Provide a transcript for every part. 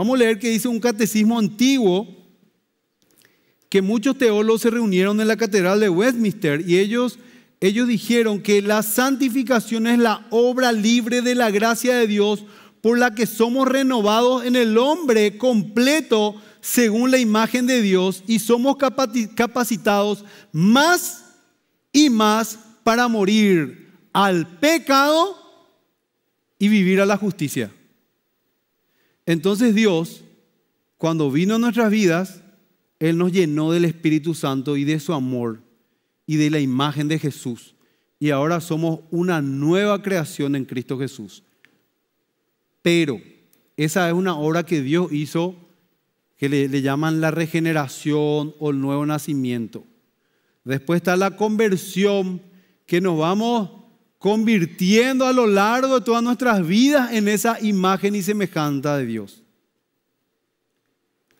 Vamos a leer que dice un catecismo antiguo que muchos teólogos se reunieron en la catedral de Westminster y ellos, ellos dijeron que la santificación es la obra libre de la gracia de Dios por la que somos renovados en el hombre completo según la imagen de Dios y somos capacitados más y más para morir al pecado y vivir a la justicia. Entonces Dios, cuando vino a nuestras vidas, Él nos llenó del Espíritu Santo y de su amor y de la imagen de Jesús. Y ahora somos una nueva creación en Cristo Jesús. Pero esa es una obra que Dios hizo que le, llaman la regeneración o el nuevo nacimiento. Después está la conversión, que nos vamos convirtiendo a lo largo de todas nuestras vidas en esa imagen y semejanza de Dios.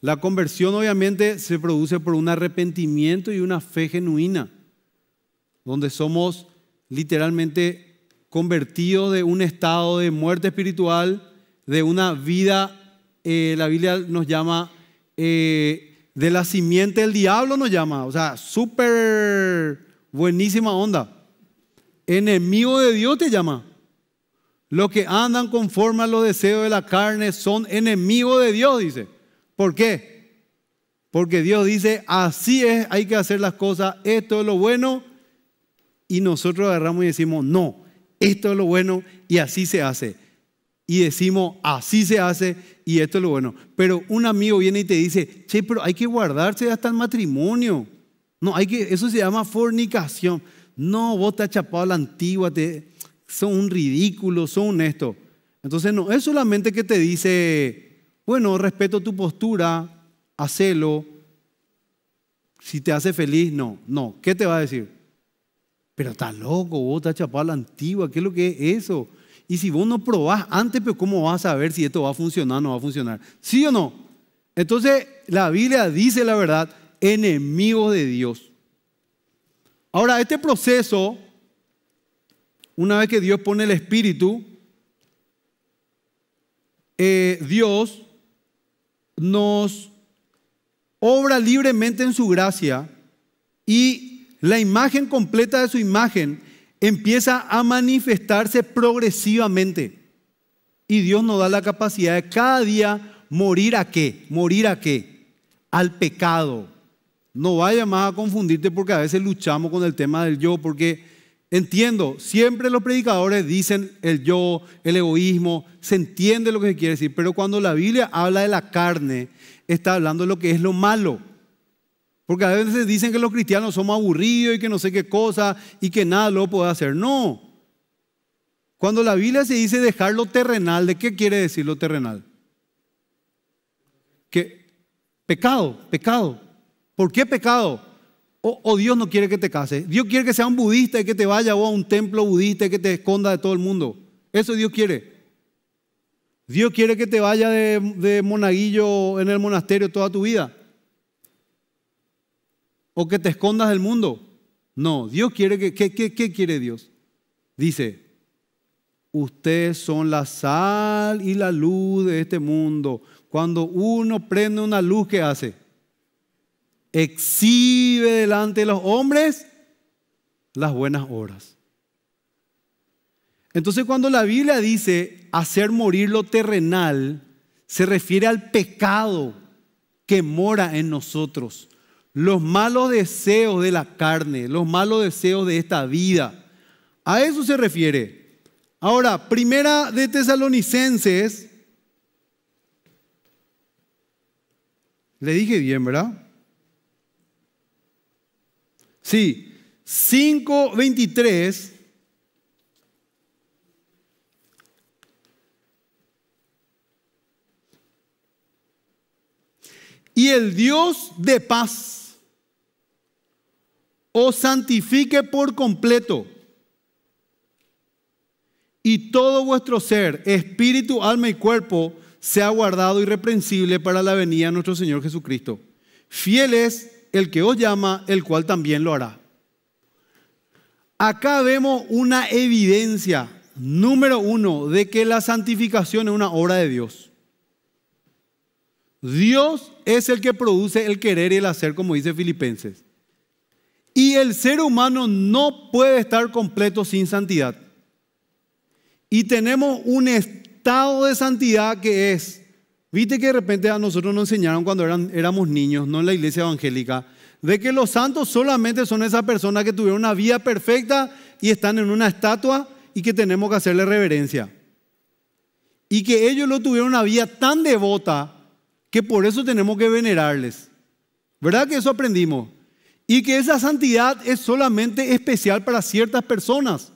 La conversión obviamente se produce por un arrepentimiento y una fe genuina, donde somos literalmente convertidos de un estado de muerte espiritual, de una vida, eh, la Biblia nos llama, eh, de la simiente del diablo nos llama, o sea, súper buenísima onda enemigo de Dios te llama. Los que andan conforme a los deseos de la carne son enemigos de Dios, dice. ¿Por qué? Porque Dios dice, así es, hay que hacer las cosas, esto es lo bueno. Y nosotros agarramos y decimos, no, esto es lo bueno y así se hace. Y decimos, así se hace y esto es lo bueno. Pero un amigo viene y te dice, che, pero hay que guardarse hasta el matrimonio. No, hay que, eso se llama fornicación. No, vos te has chapado la antigua, te, son un ridículo, son esto. Entonces no, es solamente que te dice, bueno, respeto tu postura, hacelo. Si te hace feliz, no, no. ¿Qué te va a decir? Pero estás loco, vos te has chapado la antigua, ¿qué es lo que es eso? Y si vos no probás antes, pues ¿cómo vas a saber si esto va a funcionar o no va a funcionar? ¿Sí o no? Entonces, la Biblia dice la verdad, enemigos de Dios. Ahora, este proceso, una vez que Dios pone el Espíritu, eh, Dios nos obra libremente en su gracia y la imagen completa de su imagen empieza a manifestarse progresivamente. Y Dios nos da la capacidad de cada día morir a qué, morir a qué, al pecado no vaya más a confundirte porque a veces luchamos con el tema del yo, porque entiendo, siempre los predicadores dicen el yo, el egoísmo, se entiende lo que se quiere decir, pero cuando la Biblia habla de la carne, está hablando de lo que es lo malo. Porque a veces dicen que los cristianos somos aburridos y que no sé qué cosa y que nada lo puede hacer. No. Cuando la Biblia se dice dejar lo terrenal, ¿de qué quiere decir lo terrenal? Que pecado, pecado. ¿Por qué pecado? O, Dios no quiere que te cases. Dios quiere que sea un budista y que te vaya a un templo budista y que te esconda de todo el mundo. Eso Dios quiere. Dios quiere que te vaya de, monaguillo en el monasterio toda tu vida. O que te escondas del mundo. No, Dios quiere que... ¿Qué, qué quiere Dios? Dice, ustedes son la sal y la luz de este mundo. Cuando uno prende una luz, ¿qué hace? exhibe delante de los hombres las buenas obras. Entonces cuando la Biblia dice hacer morir lo terrenal, se refiere al pecado que mora en nosotros, los malos deseos de la carne, los malos deseos de esta vida. A eso se refiere. Ahora, primera de Tesalonicenses, le dije bien, ¿verdad? Sí, 5.23. Y el Dios de paz os santifique por completo. Y todo vuestro ser, espíritu, alma y cuerpo, sea guardado irreprensible para la venida de nuestro Señor Jesucristo. Fieles el que os llama, el cual también lo hará. Acá vemos una evidencia, número uno, de que la santificación es una obra de Dios. Dios es el que produce el querer y el hacer, como dice Filipenses. Y el ser humano no puede estar completo sin santidad. Y tenemos un estado de santidad que es Viste que de repente a nosotros nos enseñaron cuando éramos niños, no en la iglesia evangélica, de que los santos solamente son esas personas que tuvieron una vida perfecta y están en una estatua y que tenemos que hacerle reverencia. Y que ellos no tuvieron una vida tan devota que por eso tenemos que venerarles. ¿Verdad que eso aprendimos? Y que esa santidad es solamente especial para ciertas personas.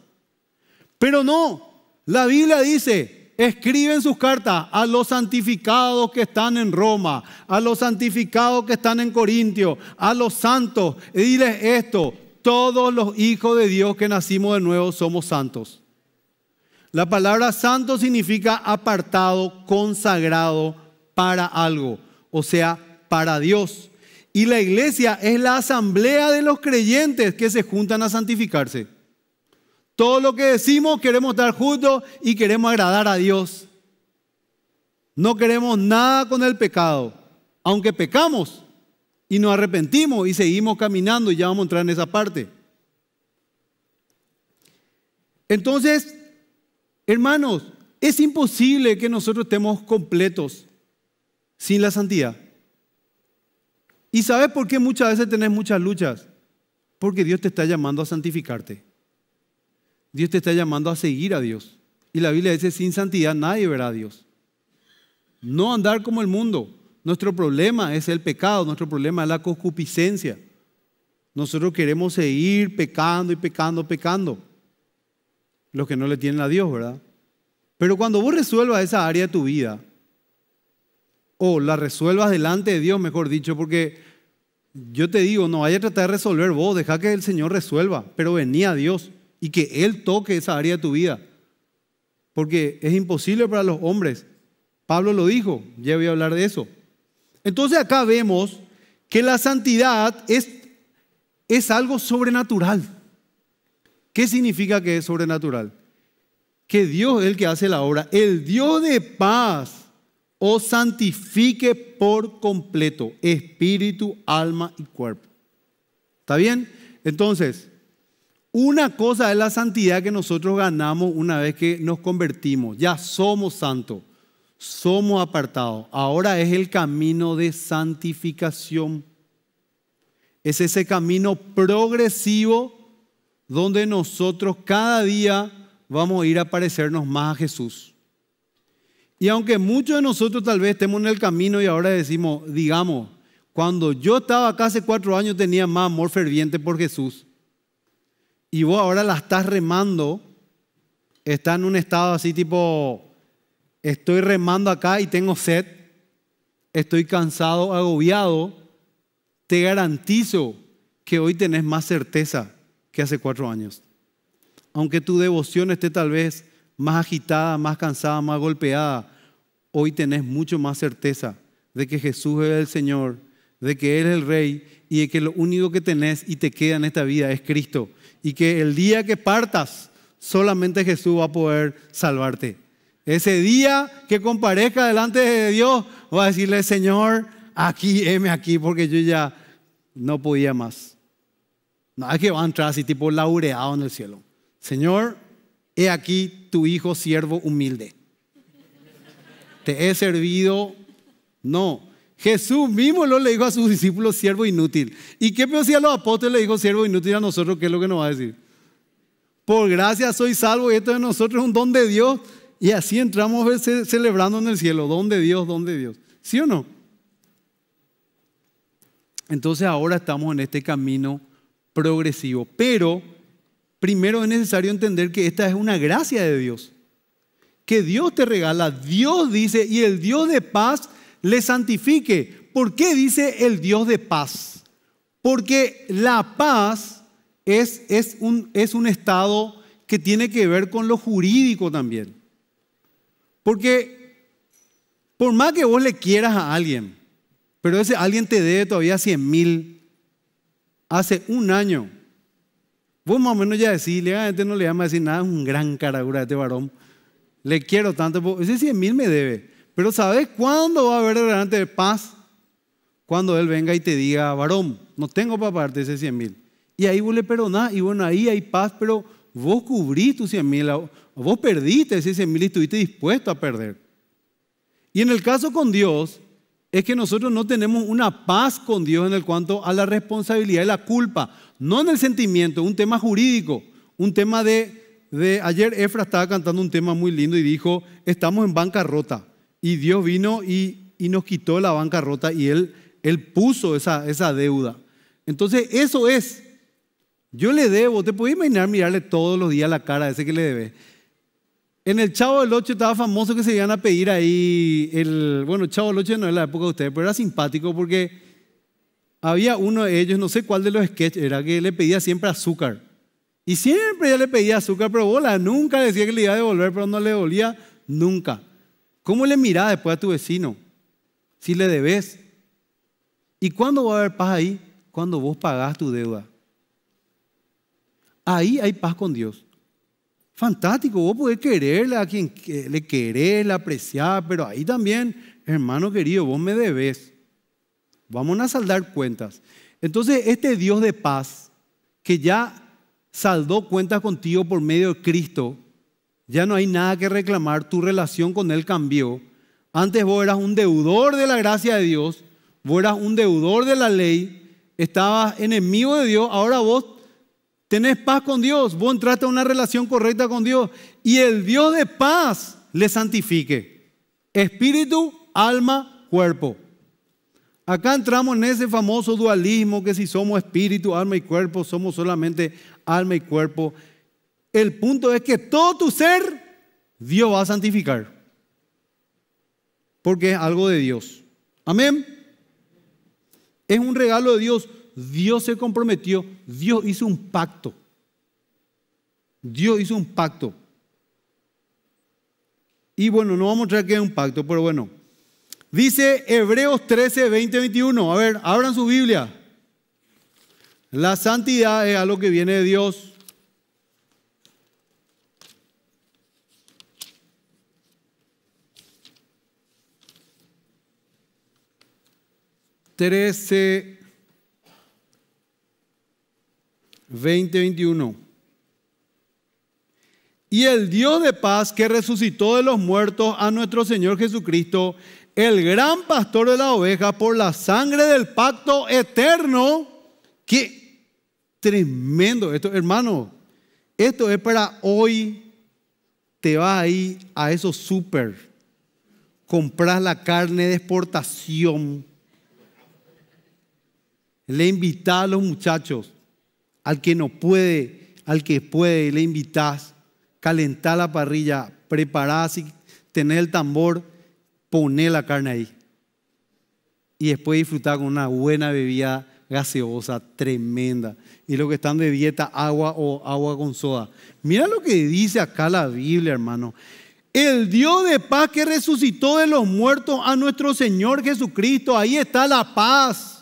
Pero no, la Biblia dice, escriben sus cartas a los santificados que están en Roma, a los santificados que están en Corintio, a los santos, y diles esto, todos los hijos de Dios que nacimos de nuevo somos santos. La palabra santo significa apartado, consagrado para algo, o sea, para Dios. Y la iglesia es la asamblea de los creyentes que se juntan a santificarse. Todo lo que decimos queremos estar juntos y queremos agradar a Dios. No queremos nada con el pecado, aunque pecamos y nos arrepentimos y seguimos caminando y ya vamos a entrar en esa parte. Entonces, hermanos, es imposible que nosotros estemos completos sin la santidad. ¿Y sabes por qué muchas veces tenés muchas luchas? Porque Dios te está llamando a santificarte. Dios te está llamando a seguir a Dios. Y la Biblia dice, sin santidad nadie verá a Dios. No andar como el mundo. Nuestro problema es el pecado, nuestro problema es la concupiscencia. Nosotros queremos seguir pecando y pecando, pecando. Los que no le tienen a Dios, ¿verdad? Pero cuando vos resuelvas esa área de tu vida, o la resuelvas delante de Dios, mejor dicho, porque yo te digo, no vaya a tratar de resolver vos, deja que el Señor resuelva, pero venía a Dios y que Él toque esa área de tu vida. Porque es imposible para los hombres. Pablo lo dijo, ya voy a hablar de eso. Entonces acá vemos que la santidad es, es algo sobrenatural. ¿Qué significa que es sobrenatural? Que Dios es el que hace la obra. El Dios de paz os santifique por completo, espíritu, alma y cuerpo. ¿Está bien? Entonces, una cosa es la santidad que nosotros ganamos una vez que nos convertimos. Ya somos santos, somos apartados. Ahora es el camino de santificación. Es ese camino progresivo donde nosotros cada día vamos a ir a parecernos más a Jesús. Y aunque muchos de nosotros tal vez estemos en el camino y ahora decimos, digamos, cuando yo estaba acá hace cuatro años tenía más amor ferviente por Jesús y vos ahora la estás remando, está en un estado así tipo, estoy remando acá y tengo sed, estoy cansado, agobiado, te garantizo que hoy tenés más certeza que hace cuatro años. Aunque tu devoción esté tal vez más agitada, más cansada, más golpeada, hoy tenés mucho más certeza de que Jesús es el Señor, de que Él es el Rey y de que lo único que tenés y te queda en esta vida es Cristo y que el día que partas, solamente Jesús va a poder salvarte. Ese día que comparezca delante de Dios, va a decirle, Señor, aquí, heme aquí, porque yo ya no podía más. No es que va a entrar así, tipo laureado en el cielo. Señor, he aquí tu hijo siervo humilde. Te he servido. No, Jesús mismo lo le dijo a sus discípulos siervo inútil. ¿Y qué peor si a los apóstoles le dijo siervo inútil a nosotros? ¿Qué es lo que nos va a decir? Por gracia soy salvo y esto de nosotros es un don de Dios. Y así entramos celebrando en el cielo. Don de Dios, don de Dios. ¿Sí o no? Entonces ahora estamos en este camino progresivo. Pero primero es necesario entender que esta es una gracia de Dios. Que Dios te regala, Dios dice, y el Dios de paz le santifique. ¿Por qué dice el Dios de paz? Porque la paz es, un, estado que tiene que ver con lo jurídico también. Porque por más que vos le quieras a alguien, pero ese alguien te debe todavía 100 mil hace un año, vos más o menos ya decís, legalmente ah, no le vamos a decir nada, es un gran caragura este varón, le quiero tanto, ese 100 mil me debe. Pero ¿sabes cuándo va a haber de paz? Cuando Él venga y te diga, varón, no tengo para pagarte ese 100 mil. Y ahí vos le perdonás, y bueno, ahí hay paz, pero vos cubriste tus 100 mil, vos perdiste ese 100 mil y estuviste dispuesto a perder. Y en el caso con Dios, es que nosotros no tenemos una paz con Dios en el cuanto a la responsabilidad y la culpa, no en el sentimiento, un tema jurídico, un tema de, de ayer Efra estaba cantando un tema muy lindo y dijo, estamos en bancarrota. Y Dios vino y, nos quitó la bancarrota y Él, él puso esa, deuda. Entonces, eso es. Yo le debo, te puedes imaginar mirarle todos los días la cara a ese que le debe. En el Chavo del Ocho estaba famoso que se iban a pedir ahí el. Bueno, Chavo del Ocho no es la época de ustedes, pero era simpático porque había uno de ellos, no sé cuál de los sketches era, que le pedía siempre azúcar. Y siempre ya le pedía azúcar, pero bola, nunca decía que le iba a devolver, pero no le devolvía nunca. ¿Cómo le mirás después a tu vecino? Si le debes. ¿Y cuándo va a haber paz ahí? Cuando vos pagás tu deuda. Ahí hay paz con Dios. Fantástico, vos podés quererle a quien le querés, le apreciar, pero ahí también, hermano querido, vos me debes. Vamos a saldar cuentas. Entonces, este Dios de paz, que ya saldó cuentas contigo por medio de Cristo, ya no hay nada que reclamar, tu relación con Él cambió. Antes vos eras un deudor de la gracia de Dios, vos eras un deudor de la ley, estabas enemigo de Dios, ahora vos tenés paz con Dios, vos entraste a una relación correcta con Dios y el Dios de paz le santifique. Espíritu, alma, cuerpo. Acá entramos en ese famoso dualismo que si somos espíritu, alma y cuerpo, somos solamente alma y cuerpo el punto es que todo tu ser Dios va a santificar. Porque es algo de Dios. Amén. Es un regalo de Dios. Dios se comprometió. Dios hizo un pacto. Dios hizo un pacto. Y bueno, no vamos a mostrar que es un pacto, pero bueno. Dice Hebreos 13, 20, 21. A ver, abran su Biblia. La santidad es algo que viene de Dios. 13, 20, 21. Y el Dios de paz que resucitó de los muertos a nuestro Señor Jesucristo, el gran pastor de la oveja por la sangre del pacto eterno. ¡Qué tremendo esto, hermano! Esto es para hoy. Te vas ahí a eso súper. Compras la carne de exportación le invita a los muchachos, al que no puede, al que puede, le invitas. Calentar la parrilla, preparar, y tener el tambor, poner la carne ahí. Y después disfrutar con una buena bebida gaseosa tremenda. Y los que están de dieta, agua o agua con soda. Mira lo que dice acá la Biblia, hermano. El Dios de paz que resucitó de los muertos a nuestro Señor Jesucristo. Ahí está la paz.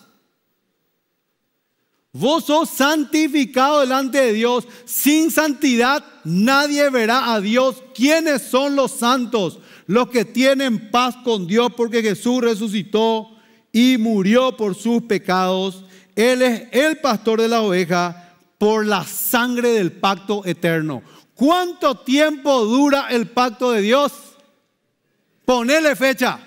Vos sos santificado delante de Dios. Sin santidad nadie verá a Dios. ¿Quiénes son los santos? Los que tienen paz con Dios porque Jesús resucitó y murió por sus pecados. Él es el pastor de la oveja por la sangre del pacto eterno. ¿Cuánto tiempo dura el pacto de Dios? Ponele fecha.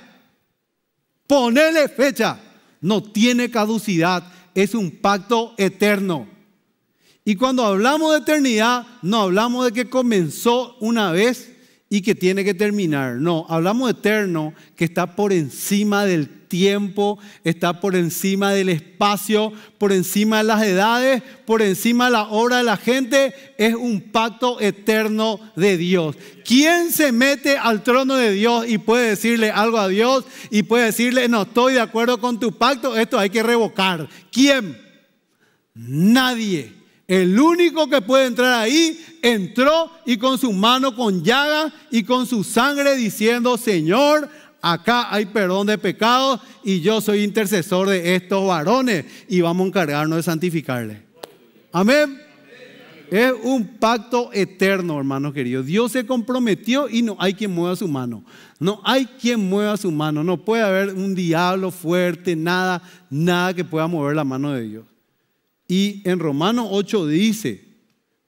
Ponele fecha. No tiene caducidad es un pacto eterno. Y cuando hablamos de eternidad, no hablamos de que comenzó una vez y que tiene que terminar. No, hablamos de eterno que está por encima del tiempo, está por encima del espacio, por encima de las edades, por encima de la obra de la gente. Es un pacto eterno de Dios. ¿Quién se mete al trono de Dios y puede decirle algo a Dios y puede decirle, no estoy de acuerdo con tu pacto, esto hay que revocar? ¿Quién? Nadie. El único que puede entrar ahí entró y con su mano con llaga y con su sangre diciendo, Señor, Acá hay perdón de pecados y yo soy intercesor de estos varones y vamos a encargarnos de santificarles. Amén. Es un pacto eterno, hermanos queridos. Dios se comprometió y no hay quien mueva su mano. No hay quien mueva su mano. No puede haber un diablo fuerte, nada, nada que pueda mover la mano de Dios. Y en Romanos 8 dice,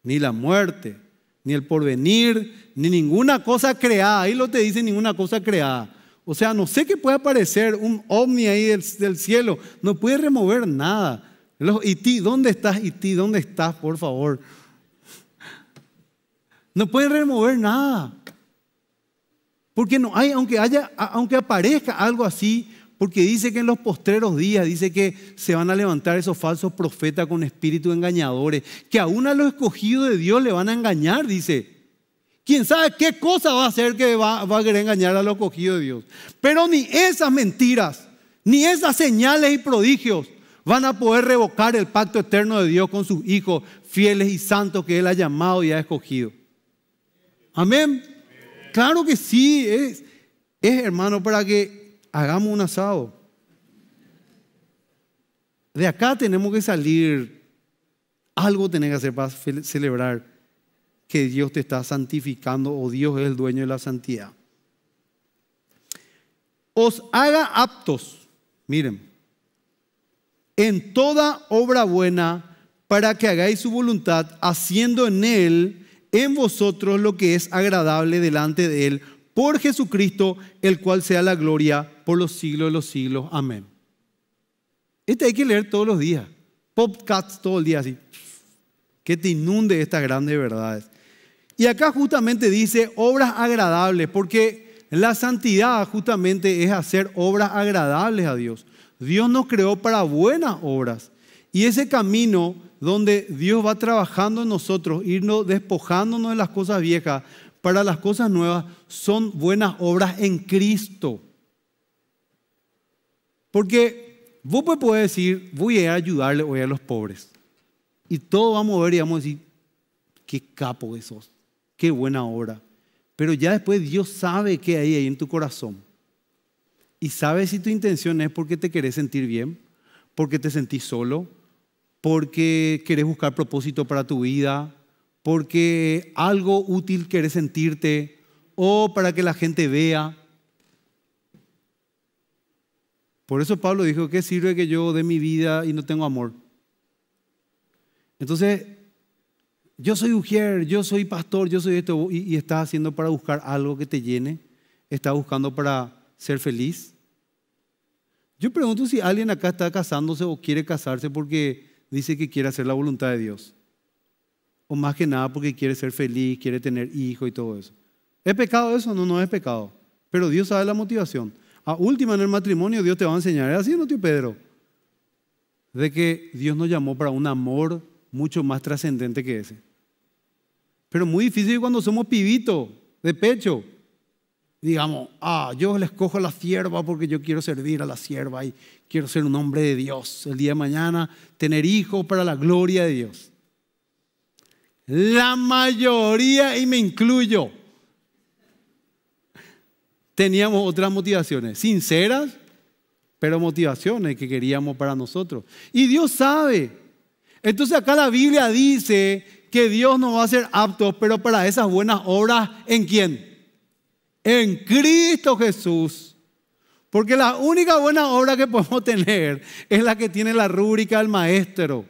ni la muerte, ni el porvenir, ni ninguna cosa creada. Ahí lo te dice ninguna cosa creada. O sea, no sé qué puede aparecer un ovni ahí del, cielo. No puede remover nada. Y ti, ¿dónde estás, Y ti, ¿Dónde estás, por favor? No puede remover nada. Porque no hay, aunque haya, aunque aparezca algo así, porque dice que en los postreros días, dice que se van a levantar esos falsos profetas con espíritu engañadores, que aún a los escogidos de Dios le van a engañar, dice. Quién sabe qué cosa va a hacer que va, a querer engañar a los cogidos de Dios. Pero ni esas mentiras, ni esas señales y prodigios van a poder revocar el pacto eterno de Dios con sus hijos fieles y santos que Él ha llamado y ha escogido. Amén. Claro que sí, es, es hermano para que hagamos un asado. De acá tenemos que salir. Algo tenemos que hacer para celebrar que Dios te está santificando o Dios es el dueño de la santidad. Os haga aptos, miren, en toda obra buena para que hagáis su voluntad, haciendo en él, en vosotros, lo que es agradable delante de él, por Jesucristo, el cual sea la gloria por los siglos de los siglos. Amén. Este hay que leer todos los días, popcats todo el día así, que te inunde estas grandes verdades. Y acá justamente dice obras agradables, porque la santidad justamente es hacer obras agradables a Dios. Dios nos creó para buenas obras. Y ese camino donde Dios va trabajando en nosotros, irnos despojándonos de las cosas viejas para las cosas nuevas, son buenas obras en Cristo. Porque vos puedes decir, voy a ayudarle hoy a los pobres. Y todos vamos a ver y vamos a decir, qué capo de sos qué buena hora! Pero ya después Dios sabe qué hay ahí en tu corazón. Y sabe si tu intención es porque te querés sentir bien, porque te sentís solo, porque querés buscar propósito para tu vida, porque algo útil querés sentirte o para que la gente vea. Por eso Pablo dijo, ¿qué sirve que yo dé mi vida y no tengo amor? Entonces, yo soy ujier, yo soy pastor, yo soy esto, y, estás haciendo para buscar algo que te llene, estás buscando para ser feliz. Yo pregunto si alguien acá está casándose o quiere casarse porque dice que quiere hacer la voluntad de Dios. O más que nada porque quiere ser feliz, quiere tener hijos y todo eso. ¿Es pecado eso? No, no es pecado. Pero Dios sabe la motivación. A última en el matrimonio Dios te va a enseñar. Es así, ¿no, tío Pedro? De que Dios nos llamó para un amor mucho más trascendente que ese. Pero muy difícil cuando somos pibitos de pecho. Digamos, ah, yo les cojo a la sierva porque yo quiero servir a la sierva y quiero ser un hombre de Dios. El día de mañana, tener hijos para la gloria de Dios. La mayoría, y me incluyo, teníamos otras motivaciones, sinceras, pero motivaciones que queríamos para nosotros. Y Dios sabe. Entonces acá la Biblia dice que Dios nos va a hacer aptos, pero para esas buenas obras, ¿en quién? En Cristo Jesús. Porque la única buena obra que podemos tener es la que tiene la rúbrica del maestro.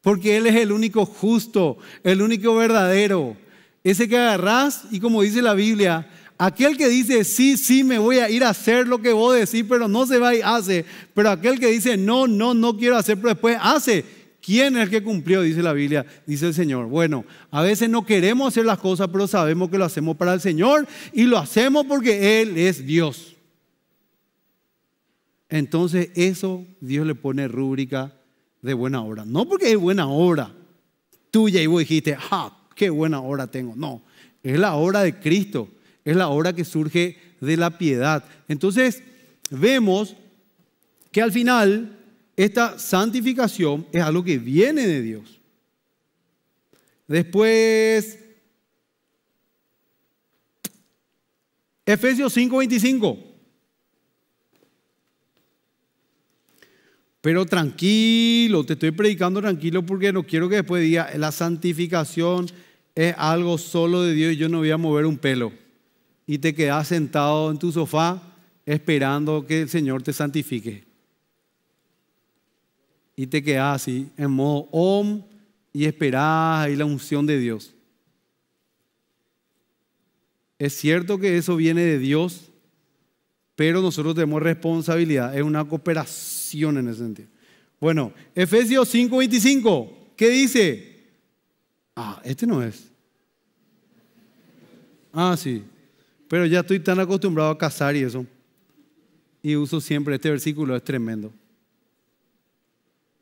Porque Él es el único justo, el único verdadero. Ese que agarrás y como dice la Biblia, aquel que dice, sí, sí, me voy a ir a hacer lo que vos decir, pero no se va y hace. Pero aquel que dice, no, no, no quiero hacer, pero después hace ¿Quién es el que cumplió? Dice la Biblia, dice el Señor. Bueno, a veces no queremos hacer las cosas, pero sabemos que lo hacemos para el Señor y lo hacemos porque Él es Dios. Entonces eso Dios le pone rúbrica de buena obra. No porque es buena obra tuya y vos dijiste, ¡ah, qué buena hora tengo! No, es la hora de Cristo, es la hora que surge de la piedad. Entonces vemos que al final esta santificación es algo que viene de Dios. Después, Efesios 5:25. Pero tranquilo, te estoy predicando tranquilo porque no quiero que después diga, la santificación es algo solo de Dios y yo no voy a mover un pelo. Y te quedas sentado en tu sofá esperando que el Señor te santifique y te quedas así, en modo om, y esperás ahí la unción de Dios. Es cierto que eso viene de Dios, pero nosotros tenemos responsabilidad, es una cooperación en ese sentido. Bueno, Efesios 5:25, ¿qué dice? Ah, este no es. Ah, sí. Pero ya estoy tan acostumbrado a cazar y eso. Y uso siempre este versículo, es tremendo.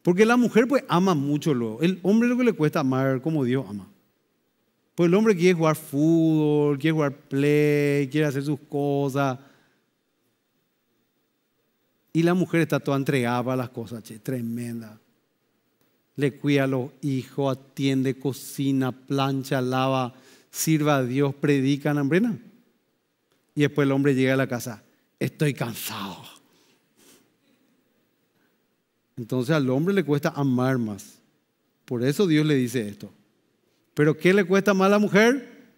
Porque la mujer pues ama mucho lo. El hombre lo que le cuesta amar como Dios ama. Pues el hombre quiere jugar fútbol, quiere jugar play, quiere hacer sus cosas. Y la mujer está toda entregada para las cosas, che, tremenda. Le cuida a los hijos, atiende, cocina, plancha, lava, sirva a Dios, predica, hambrena. Y después el hombre llega a la casa, estoy cansado. Entonces al hombre le cuesta amar más. Por eso Dios le dice esto. ¿Pero qué le cuesta más a la mujer?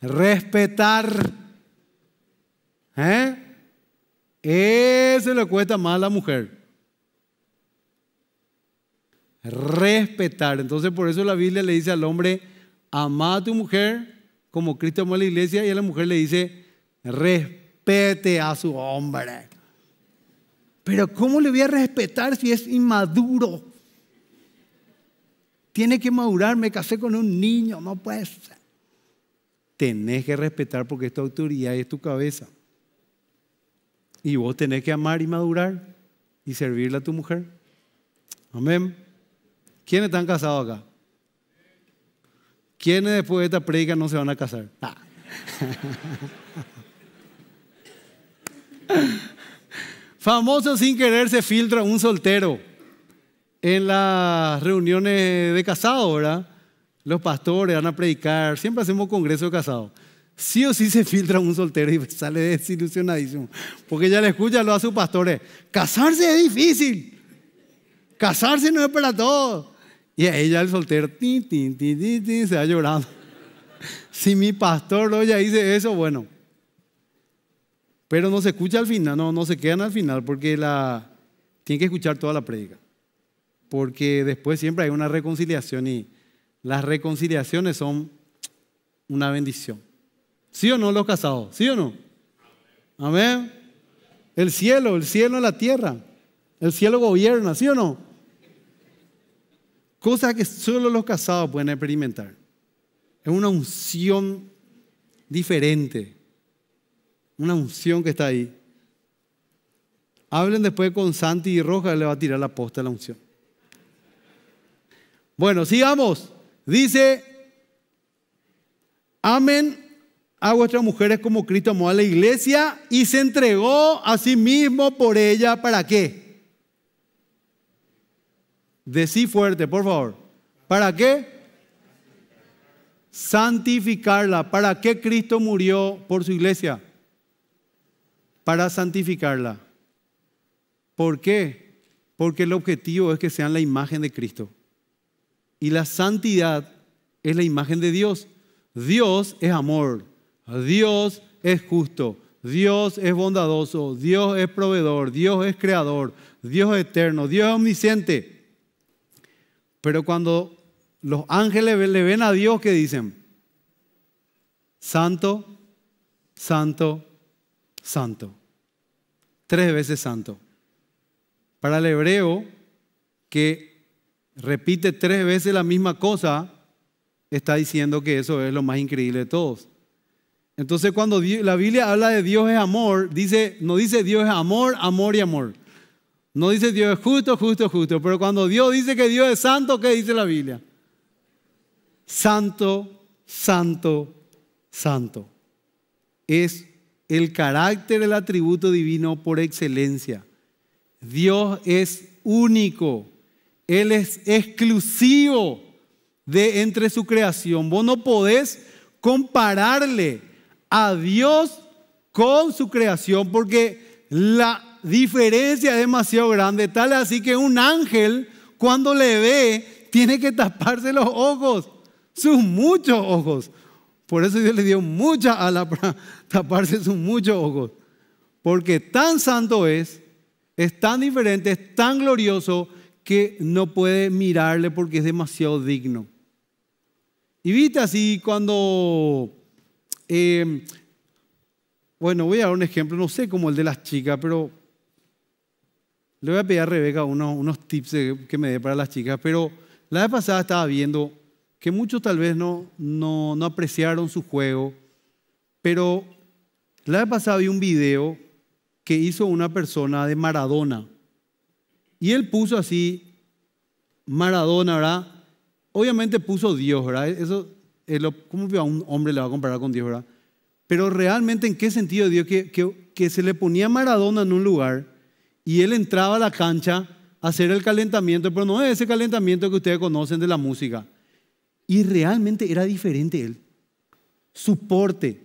Respetar. ¿Eh? Eso le cuesta más a la mujer. Respetar. Entonces por eso la Biblia le dice al hombre, ama a tu mujer como Cristo amó a la iglesia y a la mujer le dice, respetar respete a su hombre. Pero ¿cómo le voy a respetar si es inmaduro? Tiene que madurar, me casé con un niño, no puede ser. Tenés que respetar porque esta autoridad es tu cabeza. Y vos tenés que amar y madurar y servirle a tu mujer. Amén. ¿Quiénes están casados acá? ¿Quiénes después de esta predica no se van a casar? Ah. Famoso sin querer se filtra un soltero en las reuniones de casado, ¿verdad? Los pastores van a predicar, siempre hacemos congreso de casado. Sí o sí se filtra un soltero y sale desilusionadísimo, porque ella le escucha a sus pastores. Casarse es difícil, casarse no es para todos. Y a ella el soltero, tin, tin, se ha llorado. Si mi pastor lo ya dice eso, bueno, pero no se escucha al final, no, no se quedan al final porque la, tienen que escuchar toda la prédica. Porque después siempre hay una reconciliación y las reconciliaciones son una bendición. ¿Sí o no los casados? ¿Sí o no? Amén. El cielo, el cielo en la tierra. El cielo gobierna, ¿sí o no? Cosas que solo los casados pueden experimentar. Es una unción diferente. Una unción que está ahí. Hablen después con Santi y Roja, le va a tirar la posta a la unción. Bueno, sigamos. Dice, amén a vuestras mujeres como Cristo amó a la iglesia y se entregó a sí mismo por ella. ¿Para qué? Decí fuerte, por favor. ¿Para qué? santificarla. ¿Para qué Cristo murió por su iglesia? para santificarla. ¿Por qué? Porque el objetivo es que sean la imagen de Cristo. Y la santidad es la imagen de Dios. Dios es amor, Dios es justo, Dios es bondadoso, Dios es proveedor, Dios es creador, Dios es eterno, Dios es omnisciente. Pero cuando los ángeles le ven a Dios, ¿qué dicen? Santo, santo, santo tres veces santo. Para el hebreo que repite tres veces la misma cosa, está diciendo que eso es lo más increíble de todos. Entonces cuando la Biblia habla de Dios es amor, dice, no dice Dios es amor, amor y amor. No dice Dios es justo, justo, justo. Pero cuando Dios dice que Dios es santo, ¿qué dice la Biblia? Santo, santo, santo. Es el carácter, el atributo divino por excelencia. Dios es único, Él es exclusivo de entre su creación. Vos no podés compararle a Dios con su creación porque la diferencia es demasiado grande, tal así que un ángel cuando le ve tiene que taparse los ojos, sus muchos ojos, por eso Dios le dio mucha ala para taparse sus muchos ojos. Porque tan santo es, es tan diferente, es tan glorioso que no puede mirarle porque es demasiado digno. Y viste así cuando, eh, bueno, voy a dar un ejemplo, no sé cómo el de las chicas, pero le voy a pedir a Rebeca unos, unos tips que me dé para las chicas, pero la vez pasada estaba viendo que muchos tal vez no, no, apreciaron su juego, pero la vez pasada vi un video que hizo una persona de Maradona. Y él puso así, Maradona, ¿verdad? Obviamente puso Dios, ¿verdad? Eso, ¿cómo un hombre le va a comparar con Dios, ¿verdad? Pero realmente, ¿en qué sentido Dios? Que, que, que se le ponía Maradona en un lugar y él entraba a la cancha a hacer el calentamiento, pero no es ese calentamiento que ustedes conocen de la música y realmente era diferente él. Su porte,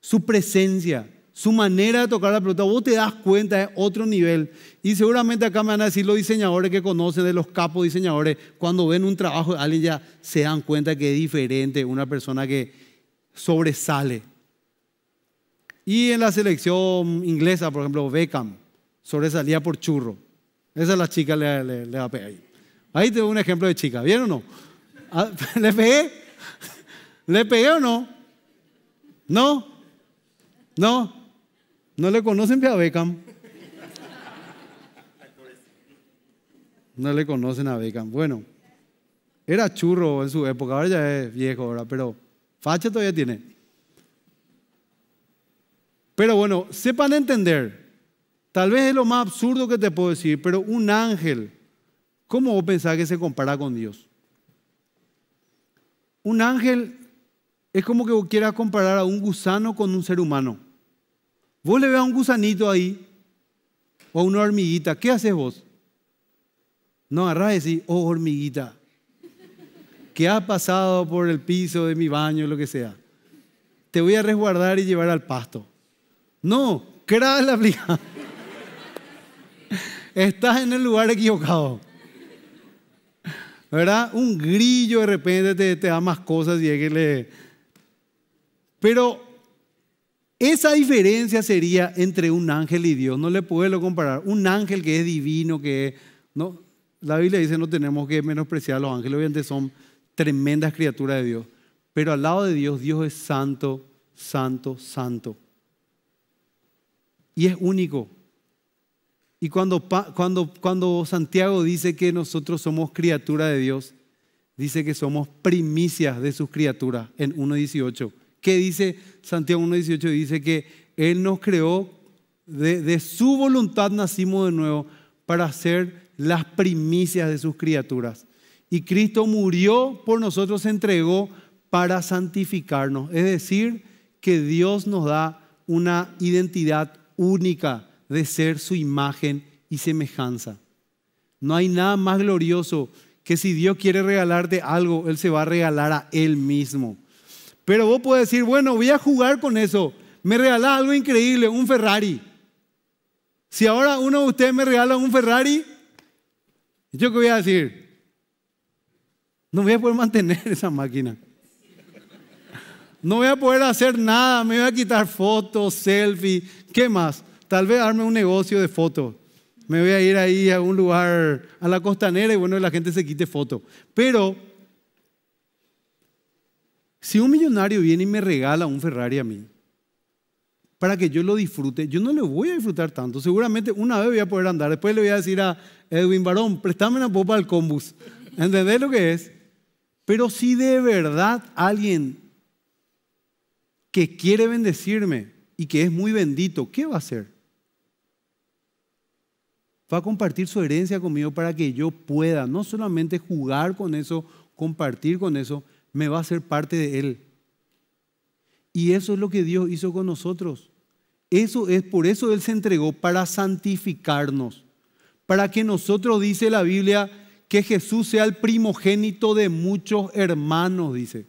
su presencia, su manera de tocar la pelota, vos te das cuenta, es otro nivel. Y seguramente acá me van a decir los diseñadores que conocen, de los capos diseñadores, cuando ven un trabajo de alguien ya se dan cuenta que es diferente, una persona que sobresale. Y en la selección inglesa, por ejemplo, Beckham, sobresalía por churro. Esa es la chica le, le, va ahí. Ahí te un ejemplo de chica, ¿vieron o no? Ah, ¿Le pegué? ¿Le pegué o no? ¿No? ¿No? ¿No le conocen a Beckham? No le conocen a Beckham. Bueno, era churro en su época, ahora ya es viejo, ahora, pero facha todavía tiene. Pero bueno, sepan entender, tal vez es lo más absurdo que te puedo decir, pero un ángel, ¿cómo vos pensás que se compara con Dios? Un ángel es como que quieras comparar a un gusano con un ser humano. Vos le ves a un gusanito ahí o a una hormiguita, ¿qué haces vos? No agarras y decís, oh hormiguita, ¿qué ha pasado por el piso de mi baño, lo que sea. Te voy a resguardar y llevar al pasto. No, crá la aplicación? Estás en el lugar equivocado. ¿verdad? Un grillo de repente te, da más cosas y es que le... Pero esa diferencia sería entre un ángel y Dios. No le puedo comparar. Un ángel que es divino, que es... No, la Biblia dice no tenemos que menospreciar a los ángeles, obviamente son tremendas criaturas de Dios. Pero al lado de Dios, Dios es santo, santo, santo. Y es único. Y cuando, Santiago dice que nosotros somos criatura de Dios, dice que somos primicias de sus criaturas en 1.18. ¿Qué dice Santiago 1.18? Dice que Él nos creó, de, de, su voluntad nacimos de nuevo para ser las primicias de sus criaturas. Y Cristo murió por nosotros, se entregó para santificarnos. Es decir, que Dios nos da una identidad única de ser su imagen y semejanza. No hay nada más glorioso que si Dios quiere regalarte algo, Él se va a regalar a Él mismo. Pero vos puedes decir, bueno, voy a jugar con eso. Me regala algo increíble, un Ferrari. Si ahora uno de ustedes me regala un Ferrari, ¿yo qué voy a decir? No voy a poder mantener esa máquina. No voy a poder hacer nada, me voy a quitar fotos, selfies ¿qué más? Tal vez arme un negocio de fotos. Me voy a ir ahí a un lugar, a la costanera, y bueno, la gente se quite foto. Pero, si un millonario viene y me regala un Ferrari a mí, para que yo lo disfrute, yo no lo voy a disfrutar tanto. Seguramente una vez voy a poder andar. Después le voy a decir a Edwin Barón, préstame una popa al combus. ¿Entendés lo que es? Pero si de verdad alguien que quiere bendecirme y que es muy bendito, ¿qué va a hacer? va a compartir su herencia conmigo para que yo pueda no solamente jugar con eso, compartir con eso, me va a ser parte de Él. Y eso es lo que Dios hizo con nosotros. Eso es, por eso Él se entregó para santificarnos, para que nosotros, dice la Biblia, que Jesús sea el primogénito de muchos hermanos, dice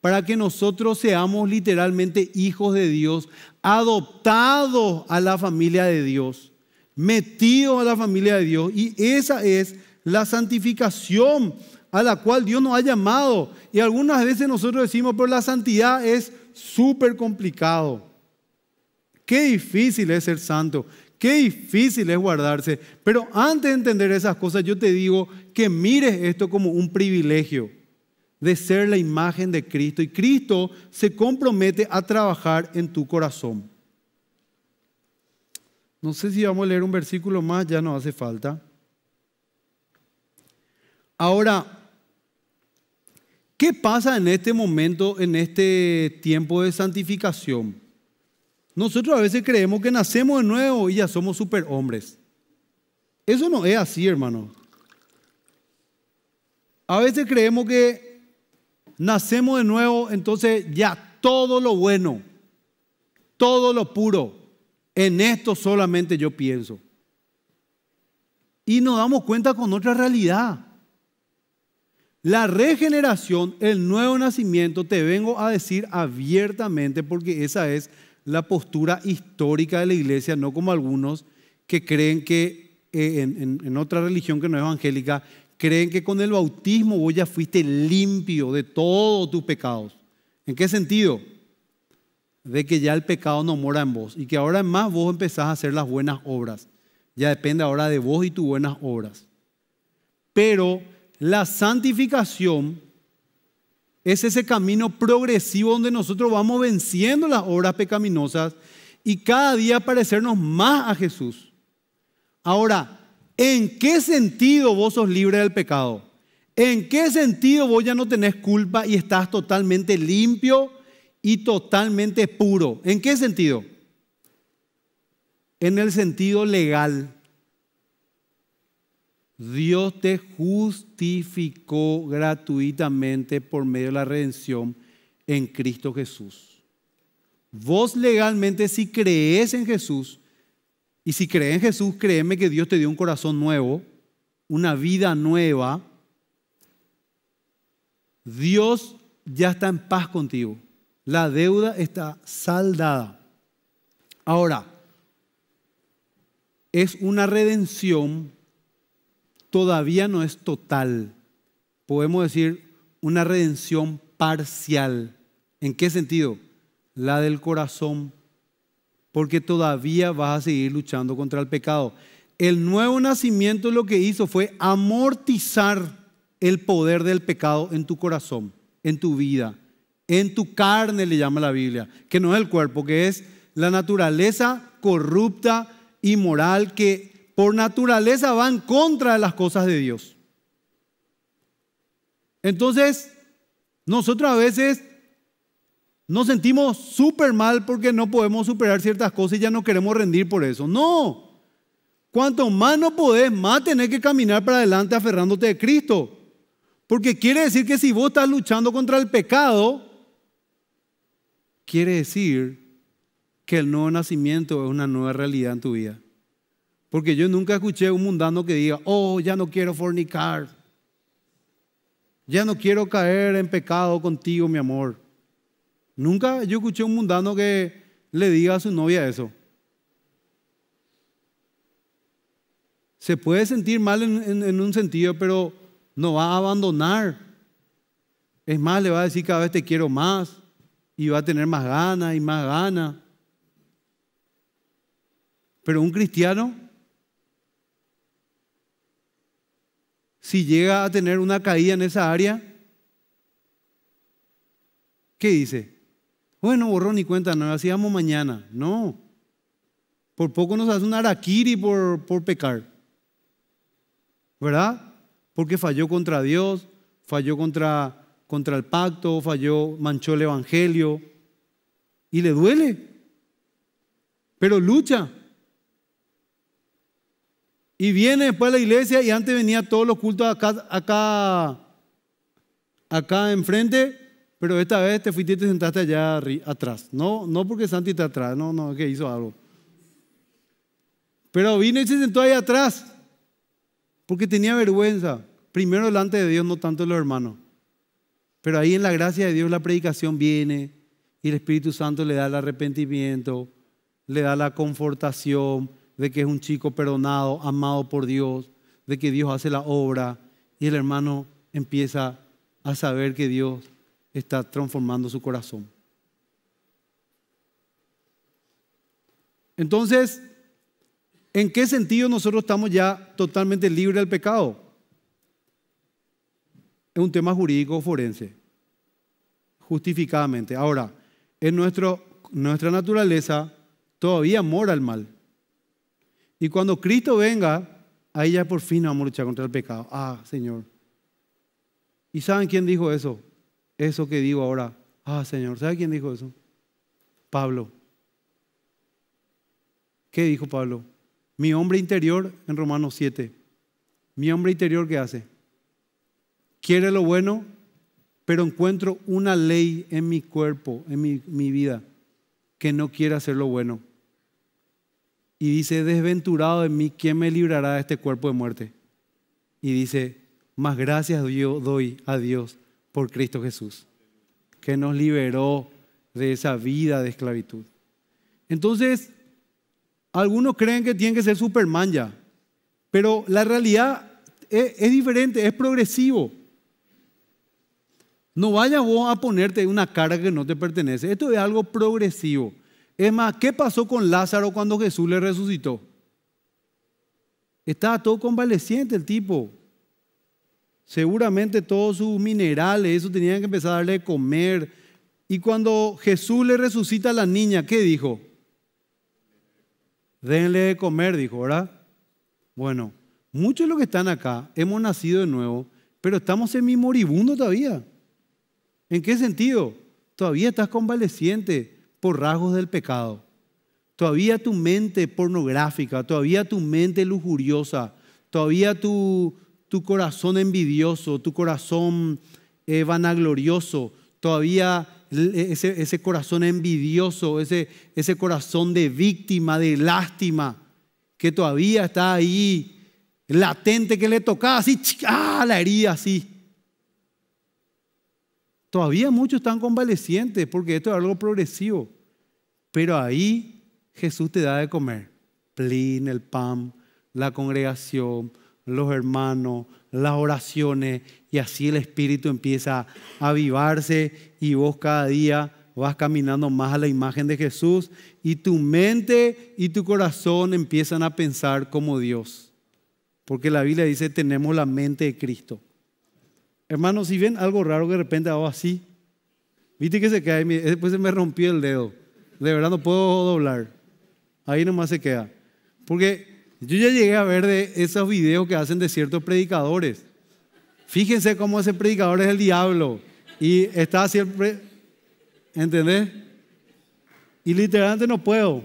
para que nosotros seamos literalmente hijos de Dios, adoptados a la familia de Dios metido a la familia de Dios y esa es la santificación a la cual Dios nos ha llamado. Y algunas veces nosotros decimos, pero la santidad es súper complicado. Qué difícil es ser santo, qué difícil es guardarse. Pero antes de entender esas cosas, yo te digo que mires esto como un privilegio de ser la imagen de Cristo. Y Cristo se compromete a trabajar en tu corazón. No sé si vamos a leer un versículo más, ya no hace falta. Ahora, ¿qué pasa en este momento, en este tiempo de santificación? Nosotros a veces creemos que nacemos de nuevo y ya somos superhombres. Eso no es así, hermano. A veces creemos que nacemos de nuevo, entonces ya todo lo bueno, todo lo puro, en esto solamente yo pienso. Y nos damos cuenta con otra realidad. La regeneración, el nuevo nacimiento, te vengo a decir abiertamente, porque esa es la postura histórica de la iglesia, no como algunos que creen que eh, en, otra religión que no es evangélica, creen que con el bautismo vos ya fuiste limpio de todos tus pecados. ¿En qué sentido? de que ya el pecado no mora en vos y que ahora más vos empezás a hacer las buenas obras. Ya depende ahora de vos y tus buenas obras. Pero la santificación es ese camino progresivo donde nosotros vamos venciendo las obras pecaminosas y cada día parecernos más a Jesús. Ahora, ¿en qué sentido vos sos libre del pecado? ¿En qué sentido vos ya no tenés culpa y estás totalmente limpio? y totalmente puro. ¿En qué sentido? En el sentido legal. Dios te justificó gratuitamente por medio de la redención en Cristo Jesús. Vos legalmente si crees en Jesús, y si crees en Jesús, créeme que Dios te dio un corazón nuevo, una vida nueva, Dios ya está en paz contigo. La deuda está saldada. Ahora, es una redención, todavía no es total. Podemos decir una redención parcial. ¿En qué sentido? La del corazón, porque todavía vas a seguir luchando contra el pecado. El nuevo nacimiento lo que hizo fue amortizar el poder del pecado en tu corazón, en tu vida en tu carne, le llama la Biblia, que no es el cuerpo, que es la naturaleza corrupta y moral que por naturaleza va en contra de las cosas de Dios. Entonces, nosotros a veces nos sentimos súper mal porque no podemos superar ciertas cosas y ya no queremos rendir por eso. No. Cuanto más no podés, más tenés que caminar para adelante aferrándote a Cristo. Porque quiere decir que si vos estás luchando contra el pecado, quiere decir que el nuevo nacimiento es una nueva realidad en tu vida. Porque yo nunca escuché un mundano que diga, oh, ya no quiero fornicar. Ya no quiero caer en pecado contigo, mi amor. Nunca yo escuché a un mundano que le diga a su novia eso. Se puede sentir mal en, un sentido, pero no va a abandonar. Es más, le va a decir cada vez te quiero más y va a tener más ganas y más ganas. Pero un cristiano, si llega a tener una caída en esa área, ¿qué dice? Bueno, borró ni cuenta, no hacíamos mañana. No. Por poco nos hace un araquiri por, por pecar. ¿Verdad? Porque falló contra Dios, falló contra contra el pacto, falló, manchó el Evangelio y le duele, pero lucha. Y viene después a la iglesia y antes venía todos los cultos acá, acá, acá enfrente, pero esta vez te fuiste y te sentaste allá atrás. No, no porque Santi está atrás, no, no, es que hizo algo. Pero vino y se sentó allá atrás, porque tenía vergüenza. Primero delante de Dios, no tanto de los hermanos. Pero ahí en la gracia de Dios la predicación viene y el Espíritu Santo le da el arrepentimiento, le da la confortación de que es un chico perdonado, amado por Dios, de que Dios hace la obra y el hermano empieza a saber que Dios está transformando su corazón. Entonces, ¿en qué sentido nosotros estamos ya totalmente libres del pecado? es un tema jurídico forense, justificadamente. Ahora, en nuestro, nuestra naturaleza todavía mora el mal. Y cuando Cristo venga, ahí ya por fin vamos a luchar contra el pecado. Ah, Señor. ¿Y saben quién dijo eso? Eso que digo ahora. Ah, Señor. ¿sabe quién dijo eso? Pablo. ¿Qué dijo Pablo? Mi hombre interior en Romanos 7. Mi hombre interior, ¿qué hace? quiere lo bueno, pero encuentro una ley en mi cuerpo, en mi, vida, que no quiere hacer lo bueno. Y dice, desventurado de mí, ¿quién me librará de este cuerpo de muerte? Y dice, más gracias yo doy a Dios por Cristo Jesús, que nos liberó de esa vida de esclavitud. Entonces, algunos creen que tiene que ser Superman ya, pero la realidad es diferente, es progresivo. No vayas vos a ponerte una cara que no te pertenece. Esto es algo progresivo. Es más, ¿qué pasó con Lázaro cuando Jesús le resucitó? Estaba todo convaleciente el tipo. Seguramente todos sus minerales, eso tenían que empezar a darle de comer. Y cuando Jesús le resucita a la niña, ¿qué dijo? Denle de comer, dijo, ¿verdad? Bueno, muchos de los que están acá hemos nacido de nuevo, pero estamos en mi moribundo todavía. ¿En qué sentido? Todavía estás convaleciente por rasgos del pecado. Todavía tu mente pornográfica, todavía tu mente lujuriosa, todavía tu, tu corazón envidioso, tu corazón eh, vanaglorioso, todavía e, ese, ese, corazón envidioso, ese, ese corazón de víctima, de lástima, que todavía está ahí latente, que le tocaba así, ¡ah! la herida así Todavía muchos están convalecientes porque esto es algo progresivo. Pero ahí Jesús te da de comer. Plin, el pan, la congregación, los hermanos, las oraciones. Y así el Espíritu empieza a avivarse y vos cada día vas caminando más a la imagen de Jesús y tu mente y tu corazón empiezan a pensar como Dios. Porque la Biblia dice, tenemos la mente de Cristo. Hermanos, si ven algo raro que de repente hago oh, así, viste que se cae, después se me rompió el dedo. De verdad no puedo doblar. Ahí nomás se queda. Porque yo ya llegué a ver de esos videos que hacen de ciertos predicadores. Fíjense cómo ese predicador es el diablo. Y está siempre, ¿entendés? Y literalmente no puedo.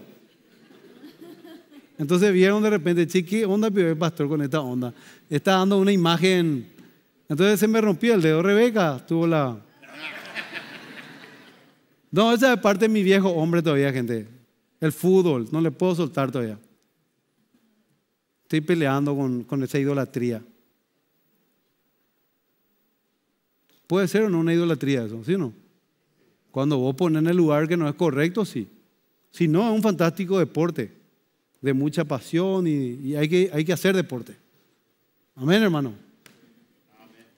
Entonces vieron de repente, chiqui, onda, el pastor con esta onda. Está dando una imagen entonces se me rompió el dedo. Rebeca tuvo la. No, esa es parte de mi viejo hombre todavía, gente. El fútbol, no le puedo soltar todavía. Estoy peleando con, esa idolatría. Puede ser o no una idolatría eso, ¿sí o no? Cuando vos pones en el lugar que no es correcto, sí. Si no, es un fantástico deporte, de mucha pasión y, y hay, que, hay que hacer deporte. Amén, hermano.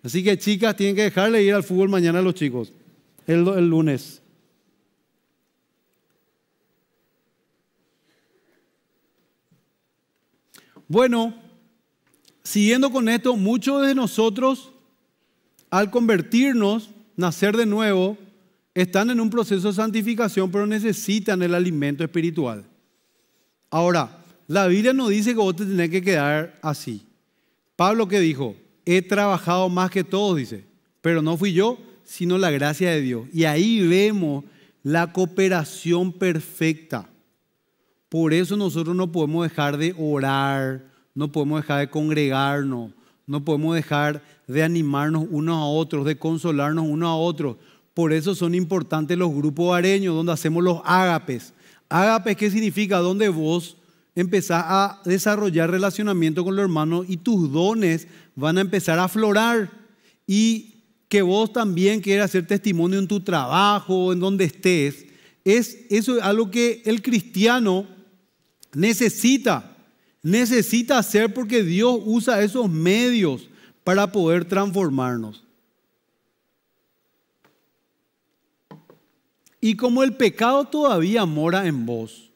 Así que chicas, tienen que dejarle ir al fútbol mañana a los chicos, el, lunes. Bueno, siguiendo con esto, muchos de nosotros al convertirnos, nacer de nuevo, están en un proceso de santificación, pero necesitan el alimento espiritual. Ahora, la Biblia no dice que vos te tenés que quedar así. Pablo ¿Qué dijo, he trabajado más que todos, dice, pero no fui yo, sino la gracia de Dios. Y ahí vemos la cooperación perfecta. Por eso nosotros no podemos dejar de orar, no podemos dejar de congregarnos, no podemos dejar de animarnos unos a otros, de consolarnos unos a otros. Por eso son importantes los grupos areños donde hacemos los ágapes. Ágapes, ¿qué significa? Donde vos empezar a desarrollar relacionamiento con los hermanos y tus dones van a empezar a aflorar y que vos también quieras hacer testimonio en tu trabajo, en donde estés. Es, eso es algo que el cristiano necesita, necesita hacer porque Dios usa esos medios para poder transformarnos. Y como el pecado todavía mora en vos,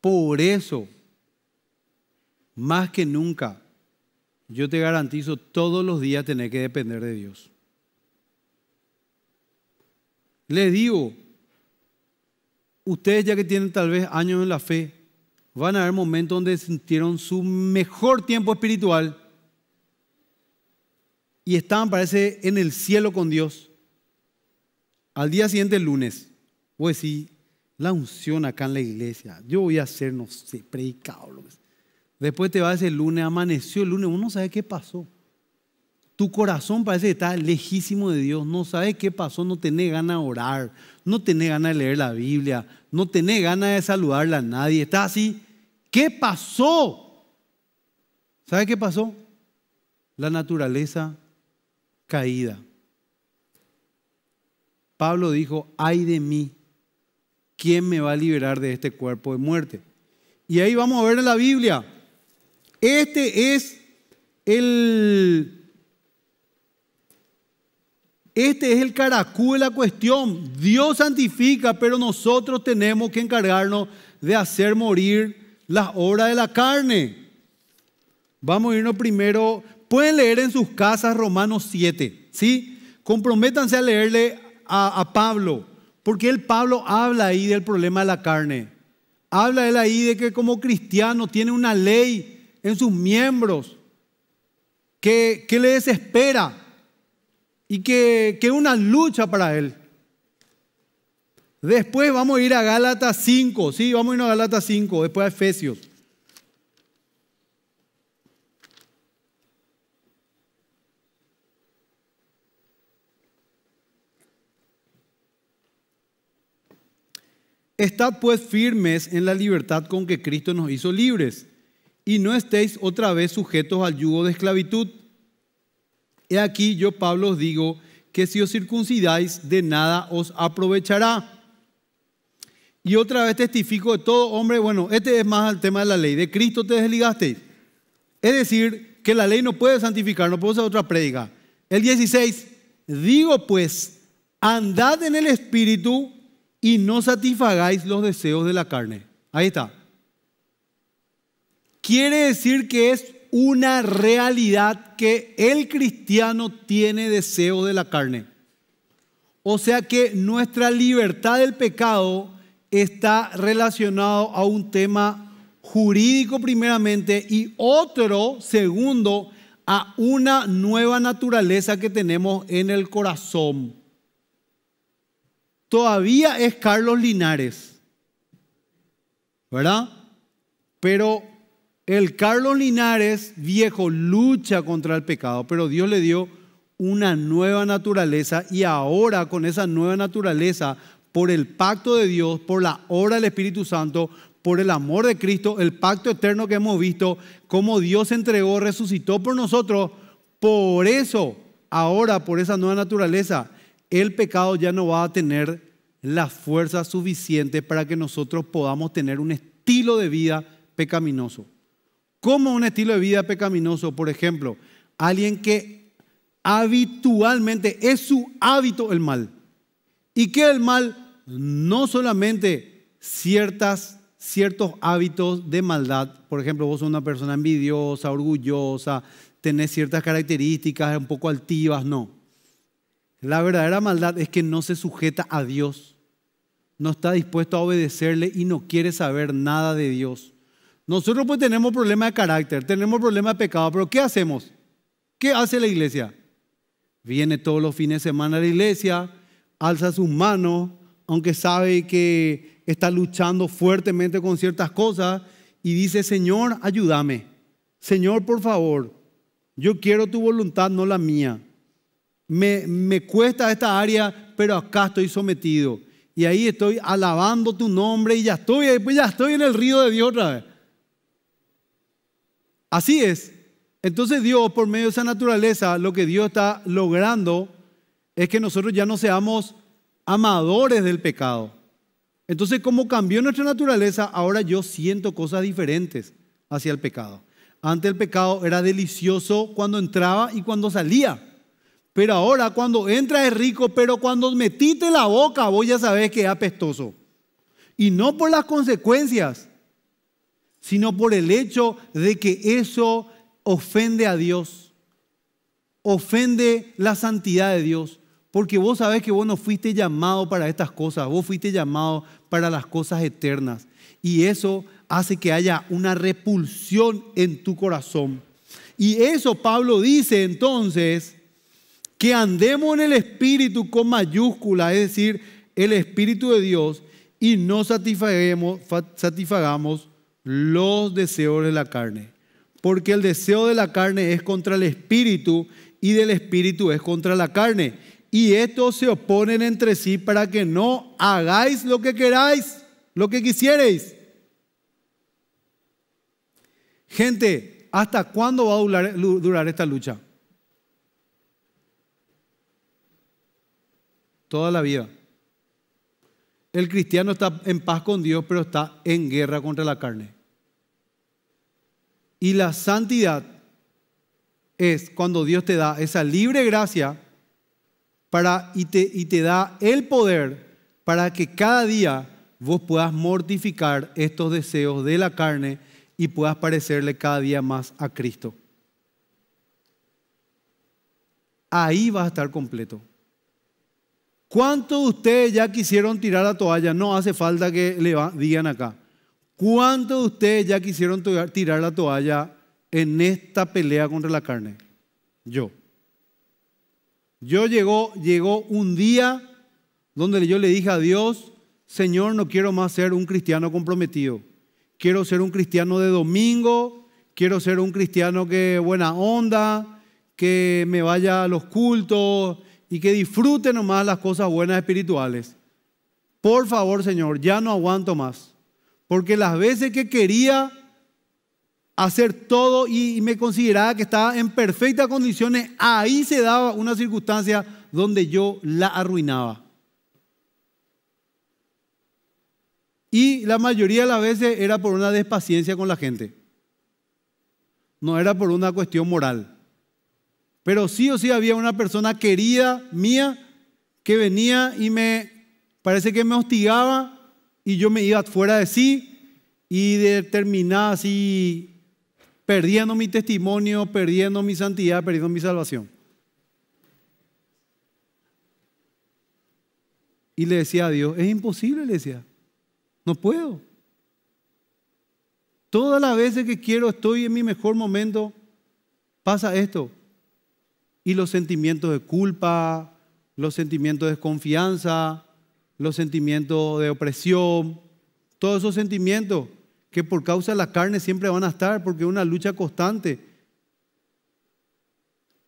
por eso, más que nunca, yo te garantizo todos los días tener que depender de Dios. Les digo, ustedes ya que tienen tal vez años en la fe, van a haber momentos donde sintieron su mejor tiempo espiritual y estaban, parece, en el cielo con Dios. Al día siguiente, el lunes, pues sí, la unción acá en la iglesia. Yo voy a hacer, no sé, predicado. Después te vas el lunes, amaneció el lunes, uno no sabe qué pasó. Tu corazón parece que está lejísimo de Dios, no sabe qué pasó, no tenés ganas de orar, no tenés ganas de leer la Biblia, no tenés ganas de saludarle a nadie. Está así, ¿qué pasó? ¿Sabe qué pasó? La naturaleza caída. Pablo dijo, ay de mí, ¿quién me va a liberar de este cuerpo de muerte? Y ahí vamos a ver en la Biblia. Este es el... Este es el caracú de la cuestión. Dios santifica, pero nosotros tenemos que encargarnos de hacer morir las obras de la carne. Vamos a irnos primero. Pueden leer en sus casas Romanos 7, ¿sí? Comprométanse a leerle a Pablo. Porque el Pablo habla ahí del problema de la carne. Habla él ahí de que como cristiano tiene una ley en sus miembros que, le desespera y que es una lucha para él. Después vamos a ir a Gálatas 5, sí, vamos a ir a Gálatas 5, después a Efesios. Estad pues firmes en la libertad con que Cristo nos hizo libres, y no estéis otra vez sujetos al yugo de esclavitud. He aquí yo, Pablo, os digo que si os circuncidáis, de nada os aprovechará. Y otra vez testifico de todo hombre, bueno, este es más el tema de la ley, de Cristo te desligasteis. Es decir, que la ley no puede santificar, no puede ser otra predica. El 16, digo pues, andad en el Espíritu y no satisfagáis los deseos de la carne. Ahí está. Quiere decir que es una realidad que el cristiano tiene deseo de la carne. O sea que nuestra libertad del pecado está relacionado a un tema jurídico primeramente y otro, segundo, a una nueva naturaleza que tenemos en el corazón todavía es Carlos Linares, ¿verdad? Pero el Carlos Linares viejo lucha contra el pecado, pero Dios le dio una nueva naturaleza y ahora con esa nueva naturaleza, por el pacto de Dios, por la obra del Espíritu Santo, por el amor de Cristo, el pacto eterno que hemos visto, cómo Dios entregó, resucitó por nosotros, por eso, ahora, por esa nueva naturaleza, el pecado ya no va a tener la fuerza suficiente para que nosotros podamos tener un estilo de vida pecaminoso. ¿Cómo un estilo de vida pecaminoso? Por ejemplo, alguien que habitualmente es su hábito el mal. Y que el mal no solamente ciertas, ciertos hábitos de maldad, por ejemplo, vos sos una persona envidiosa, orgullosa, tenés ciertas características un poco altivas, no la verdadera maldad es que no se sujeta a Dios, no está dispuesto a obedecerle y no quiere saber nada de Dios. Nosotros pues tenemos problemas de carácter, tenemos problemas de pecado, pero ¿qué hacemos? ¿Qué hace la iglesia? Viene todos los fines de semana a la iglesia, alza sus manos, aunque sabe que está luchando fuertemente con ciertas cosas, y dice, Señor, ayúdame. Señor, por favor, yo quiero tu voluntad, no la mía me, cuesta esta área, pero acá estoy sometido. Y ahí estoy alabando tu nombre y ya estoy, ya estoy en el río de Dios otra vez. Así es. Entonces Dios, por medio de esa naturaleza, lo que Dios está logrando es que nosotros ya no seamos amadores del pecado. Entonces, como cambió nuestra naturaleza, ahora yo siento cosas diferentes hacia el pecado. Antes el pecado era delicioso cuando entraba y cuando salía. Pero ahora cuando entras es rico, pero cuando metiste la boca, vos ya sabés que es apestoso. Y no por las consecuencias, sino por el hecho de que eso ofende a Dios, ofende la santidad de Dios. Porque vos sabés que vos no fuiste llamado para estas cosas, vos fuiste llamado para las cosas eternas. Y eso hace que haya una repulsión en tu corazón. Y eso Pablo dice entonces, que andemos en el Espíritu con mayúscula, es decir, el Espíritu de Dios, y no satisfagamos los deseos de la carne. Porque el deseo de la carne es contra el Espíritu y del Espíritu es contra la carne. Y estos se oponen entre sí para que no hagáis lo que queráis, lo que quisierais. Gente, ¿hasta cuándo va a durar esta lucha? toda la vida. El cristiano está en paz con Dios, pero está en guerra contra la carne. Y la santidad es cuando Dios te da esa libre gracia para, y, te, y te da el poder para que cada día vos puedas mortificar estos deseos de la carne y puedas parecerle cada día más a Cristo. Ahí vas a estar completo. ¿Cuántos de ustedes ya quisieron tirar la toalla? No hace falta que le digan acá. ¿Cuántos de ustedes ya quisieron tirar la toalla en esta pelea contra la carne? Yo. Yo llegó, llegó un día donde yo le dije a Dios, Señor, no quiero más ser un cristiano comprometido. Quiero ser un cristiano de domingo, quiero ser un cristiano que buena onda, que me vaya a los cultos, y que disfrute nomás las cosas buenas espirituales. Por favor, Señor, ya no aguanto más. Porque las veces que quería hacer todo y me consideraba que estaba en perfectas condiciones, ahí se daba una circunstancia donde yo la arruinaba. Y la mayoría de las veces era por una despaciencia con la gente. No era por una cuestión moral. Pero sí o sí había una persona querida mía que venía y me parece que me hostigaba y yo me iba fuera de sí y terminaba así perdiendo mi testimonio, perdiendo mi santidad, perdiendo mi salvación. Y le decía a Dios, es imposible, le decía, no puedo. Todas las veces que quiero, estoy en mi mejor momento, pasa esto. Y los sentimientos de culpa, los sentimientos de desconfianza, los sentimientos de opresión, todos esos sentimientos que por causa de la carne siempre van a estar, porque es una lucha constante.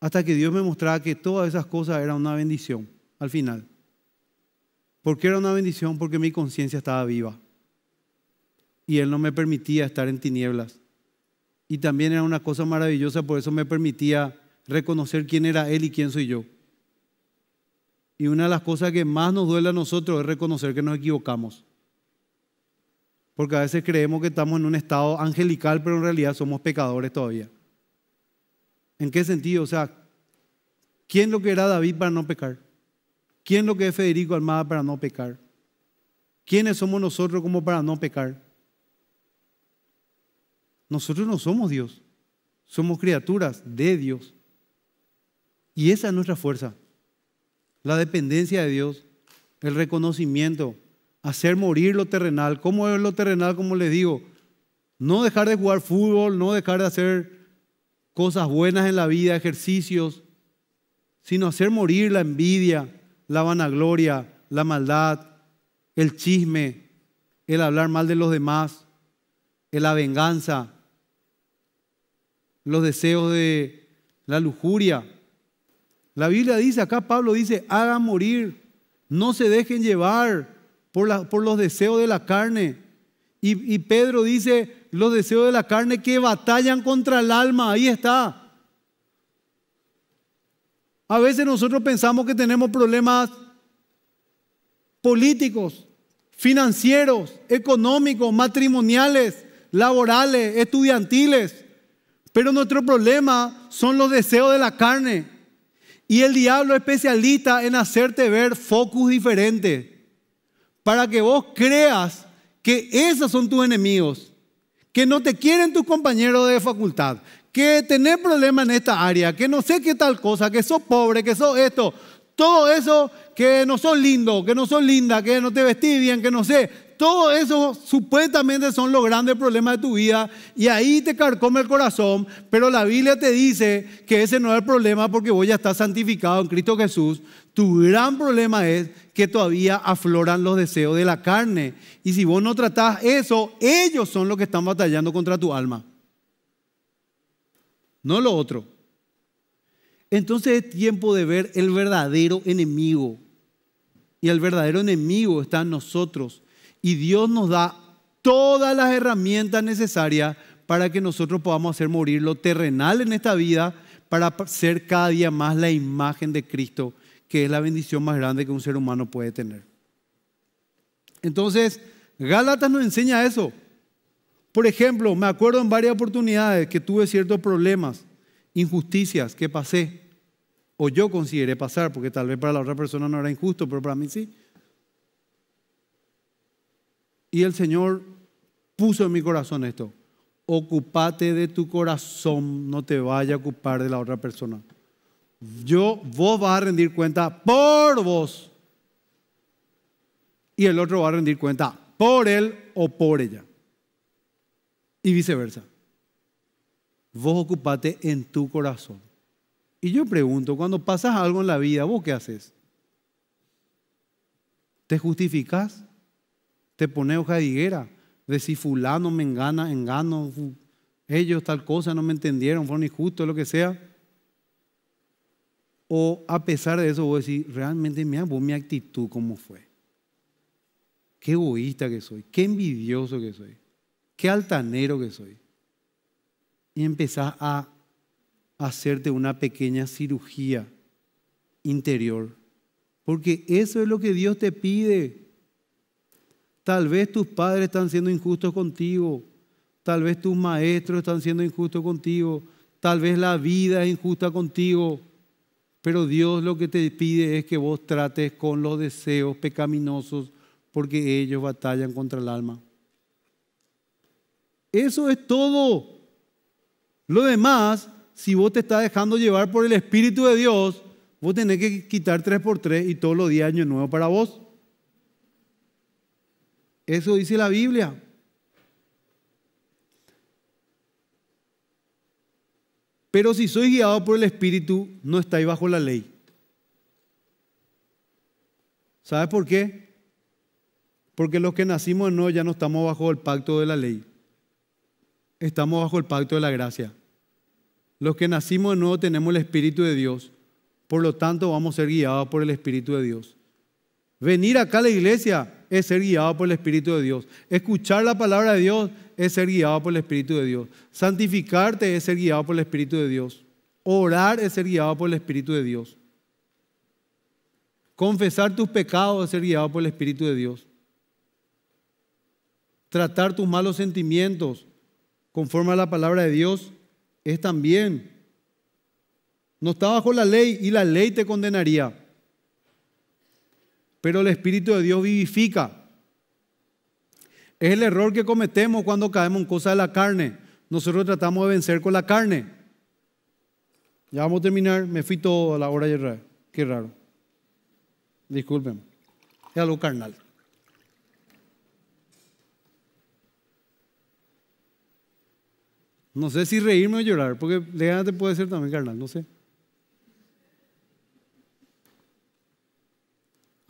Hasta que Dios me mostraba que todas esas cosas eran una bendición al final. ¿Por qué era una bendición? Porque mi conciencia estaba viva. Y Él no me permitía estar en tinieblas. Y también era una cosa maravillosa, por eso me permitía reconocer quién era Él y quién soy yo. Y una de las cosas que más nos duele a nosotros es reconocer que nos equivocamos. Porque a veces creemos que estamos en un estado angelical, pero en realidad somos pecadores todavía. ¿En qué sentido? O sea, ¿quién lo que era David para no pecar? ¿Quién lo que es Federico Almada para no pecar? ¿Quiénes somos nosotros como para no pecar? Nosotros no somos Dios, somos criaturas de Dios. Y esa es nuestra fuerza. La dependencia de Dios, el reconocimiento, hacer morir lo terrenal. ¿Cómo es lo terrenal? Como les digo, no dejar de jugar fútbol, no dejar de hacer cosas buenas en la vida, ejercicios, sino hacer morir la envidia, la vanagloria, la maldad, el chisme, el hablar mal de los demás, la venganza, los deseos de la lujuria. La Biblia dice, acá Pablo dice, hagan morir, no se dejen llevar por, los deseos de la carne. Y, y Pedro dice, los deseos de la carne que batallan contra el alma, ahí está. A veces nosotros pensamos que tenemos problemas políticos, financieros, económicos, matrimoniales, laborales, estudiantiles. Pero nuestro problema son los deseos de la carne. Y el diablo especialista en hacerte ver focus diferente para que vos creas que esos son tus enemigos, que no te quieren tus compañeros de facultad, que tenés problemas en esta área, que no sé qué tal cosa, que sos pobre, que sos esto, todo eso, que no sos lindo, que no sos linda, que no te vestís bien, que no sé, todo eso supuestamente son los grandes problemas de tu vida y ahí te carcome el corazón, pero la Biblia te dice que ese no es el problema porque vos ya estás santificado en Cristo Jesús. Tu gran problema es que todavía afloran los deseos de la carne y si vos no tratás eso, ellos son los que están batallando contra tu alma, no lo otro. Entonces es tiempo de ver el verdadero enemigo y el verdadero enemigo está en nosotros y Dios nos da todas las herramientas necesarias para que nosotros podamos hacer morir lo terrenal en esta vida para ser cada día más la imagen de Cristo, que es la bendición más grande que un ser humano puede tener. Entonces, Gálatas nos enseña eso. Por ejemplo, me acuerdo en varias oportunidades que tuve ciertos problemas, injusticias que pasé, o yo consideré pasar, porque tal vez para la otra persona no era injusto, pero para mí sí. Y el Señor puso en mi corazón esto. Ocúpate de tu corazón, no te vaya a ocupar de la otra persona. Yo, vos vas a rendir cuenta por vos. Y el otro va a rendir cuenta por él o por ella. Y viceversa. Vos ocupate en tu corazón. Y yo pregunto, cuando pasas algo en la vida, ¿vos qué haces? ¿Te justificas? Te pones hoja de higuera. decir fulano, me engana, engano, ellos tal cosa, no me entendieron, fueron injustos, lo que sea. O a pesar de eso, vos decís, realmente mira vos mi actitud cómo fue. Qué egoísta que soy, qué envidioso que soy, qué altanero que soy. Y empezás a hacerte una pequeña cirugía interior. Porque eso es lo que Dios te pide. Tal vez tus padres están siendo injustos contigo. Tal vez tus maestros están siendo injustos contigo. Tal vez la vida es injusta contigo. Pero Dios lo que te pide es que vos trates con los deseos pecaminosos porque ellos batallan contra el alma. Eso es todo. Lo demás, si vos te estás dejando llevar por el Espíritu de Dios, vos tenés que quitar tres por tres y todos los días año nuevo para vos. Eso dice la Biblia. Pero si sois guiado por el Espíritu, no estáis bajo la ley. ¿Sabes por qué? Porque los que nacimos de nuevo ya no estamos bajo el pacto de la ley. Estamos bajo el pacto de la gracia. Los que nacimos de nuevo tenemos el Espíritu de Dios. Por lo tanto, vamos a ser guiados por el Espíritu de Dios. Venir acá a la iglesia es ser guiado por el Espíritu de Dios. Escuchar la palabra de Dios es ser guiado por el Espíritu de Dios. Santificarte es ser guiado por el Espíritu de Dios. Orar es ser guiado por el Espíritu de Dios. Confesar tus pecados es ser guiado por el Espíritu de Dios. Tratar tus malos sentimientos conforme a la palabra de Dios es también. No está bajo la ley y la ley te condenaría pero el Espíritu de Dios vivifica. Es el error que cometemos cuando caemos en cosas de la carne. Nosotros tratamos de vencer con la carne. Ya vamos a terminar, me fui todo a la hora de Qué raro. Disculpen, es algo carnal. No sé si reírme o llorar, porque de puede ser también carnal, no sé.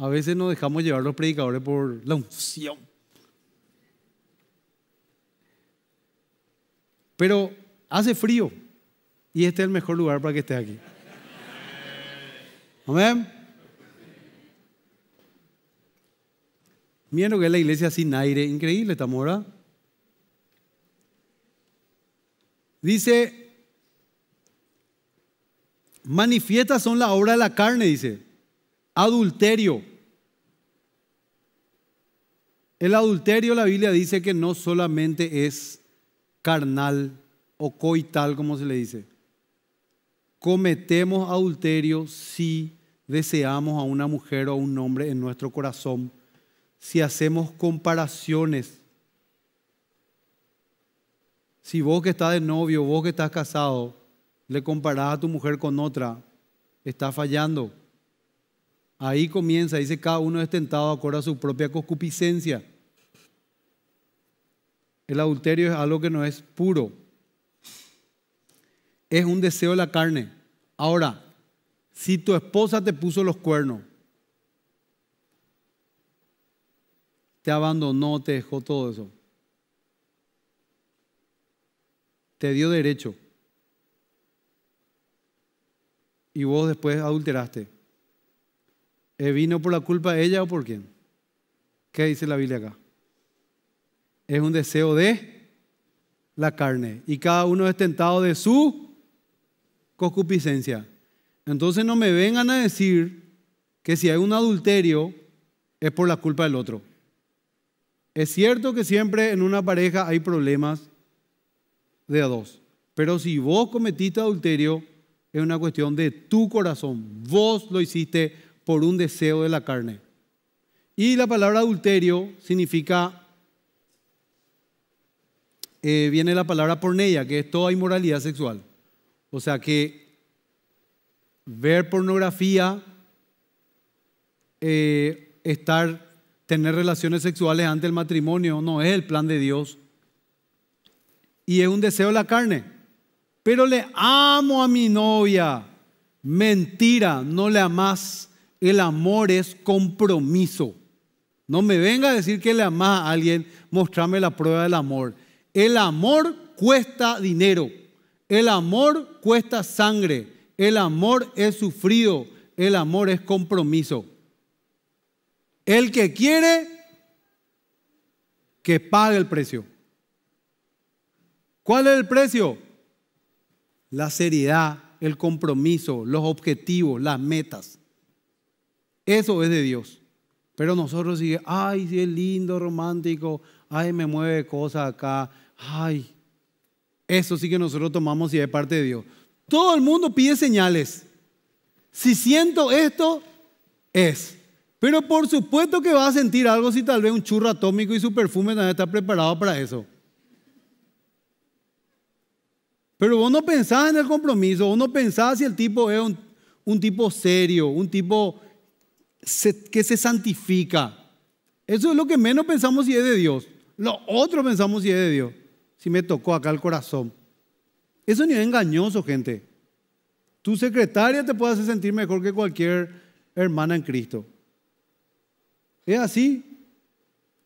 A veces nos dejamos llevar los predicadores por la unción. Pero hace frío y este es el mejor lugar para que esté aquí. Amén. Miren lo que es la iglesia sin aire. Increíble, Tamora. mora. Dice, manifiestas son la obra de la carne, dice. Adulterio el adulterio, la Biblia dice que no solamente es carnal o coital, como se le dice. Cometemos adulterio si deseamos a una mujer o a un hombre en nuestro corazón, si hacemos comparaciones. Si vos que estás de novio, vos que estás casado, le comparás a tu mujer con otra, está fallando. Ahí comienza, dice, cada uno es tentado acorde a su propia concupiscencia. El adulterio es algo que no es puro. Es un deseo de la carne. Ahora, si tu esposa te puso los cuernos, te abandonó, te dejó todo eso, te dio derecho y vos después adulteraste, ¿vino por la culpa de ella o por quién? ¿Qué dice la Biblia acá? es un deseo de la carne. Y cada uno es tentado de su concupiscencia. Entonces no me vengan a decir que si hay un adulterio es por la culpa del otro. Es cierto que siempre en una pareja hay problemas de a dos. Pero si vos cometiste adulterio, es una cuestión de tu corazón. Vos lo hiciste por un deseo de la carne. Y la palabra adulterio significa eh, viene la palabra porneia, que es toda inmoralidad sexual. O sea que ver pornografía, eh, estar, tener relaciones sexuales ante el matrimonio, no es el plan de Dios. Y es un deseo de la carne. Pero le amo a mi novia. Mentira, no le amas. El amor es compromiso. No me venga a decir que le amas a alguien, mostrame la prueba del amor. El amor cuesta dinero, el amor cuesta sangre, el amor es sufrido, el amor es compromiso. El que quiere, que pague el precio. ¿Cuál es el precio? La seriedad, el compromiso, los objetivos, las metas. Eso es de Dios. Pero nosotros sigue, ay, si es lindo, romántico, ay, me mueve cosas acá, ay. Eso sí que nosotros tomamos y es parte de Dios. Todo el mundo pide señales. Si siento esto, es. Pero por supuesto que va a sentir algo si tal vez un churro atómico y su perfume también está preparado para eso. Pero vos no pensás en el compromiso, vos no pensás si el tipo es un, tipo serio, un tipo que se santifica. Eso es lo que menos pensamos si es de Dios. Lo otro pensamos si es de Dios. Si me tocó acá el corazón. Eso ni es engañoso, gente. Tu secretaria te puede hacer sentir mejor que cualquier hermana en Cristo. Es así.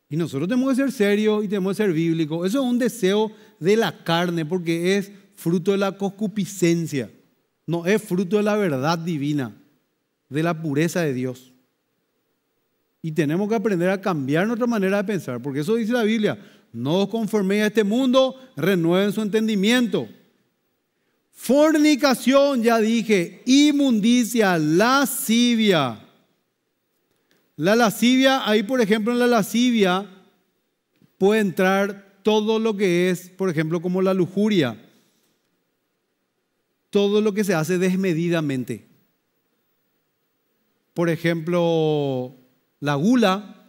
Y nosotros tenemos que ser serios y tenemos que ser bíblicos. Eso es un deseo de la carne porque es fruto de la concupiscencia. No es fruto de la verdad divina, de la pureza de Dios. Y tenemos que aprender a cambiar nuestra manera de pensar, porque eso dice la Biblia. No os conforméis a este mundo, renueven su entendimiento. Fornicación, ya dije, inmundicia, lascivia. La lascivia, ahí por ejemplo en la lascivia puede entrar todo lo que es, por ejemplo, como la lujuria. Todo lo que se hace desmedidamente. Por ejemplo, la gula,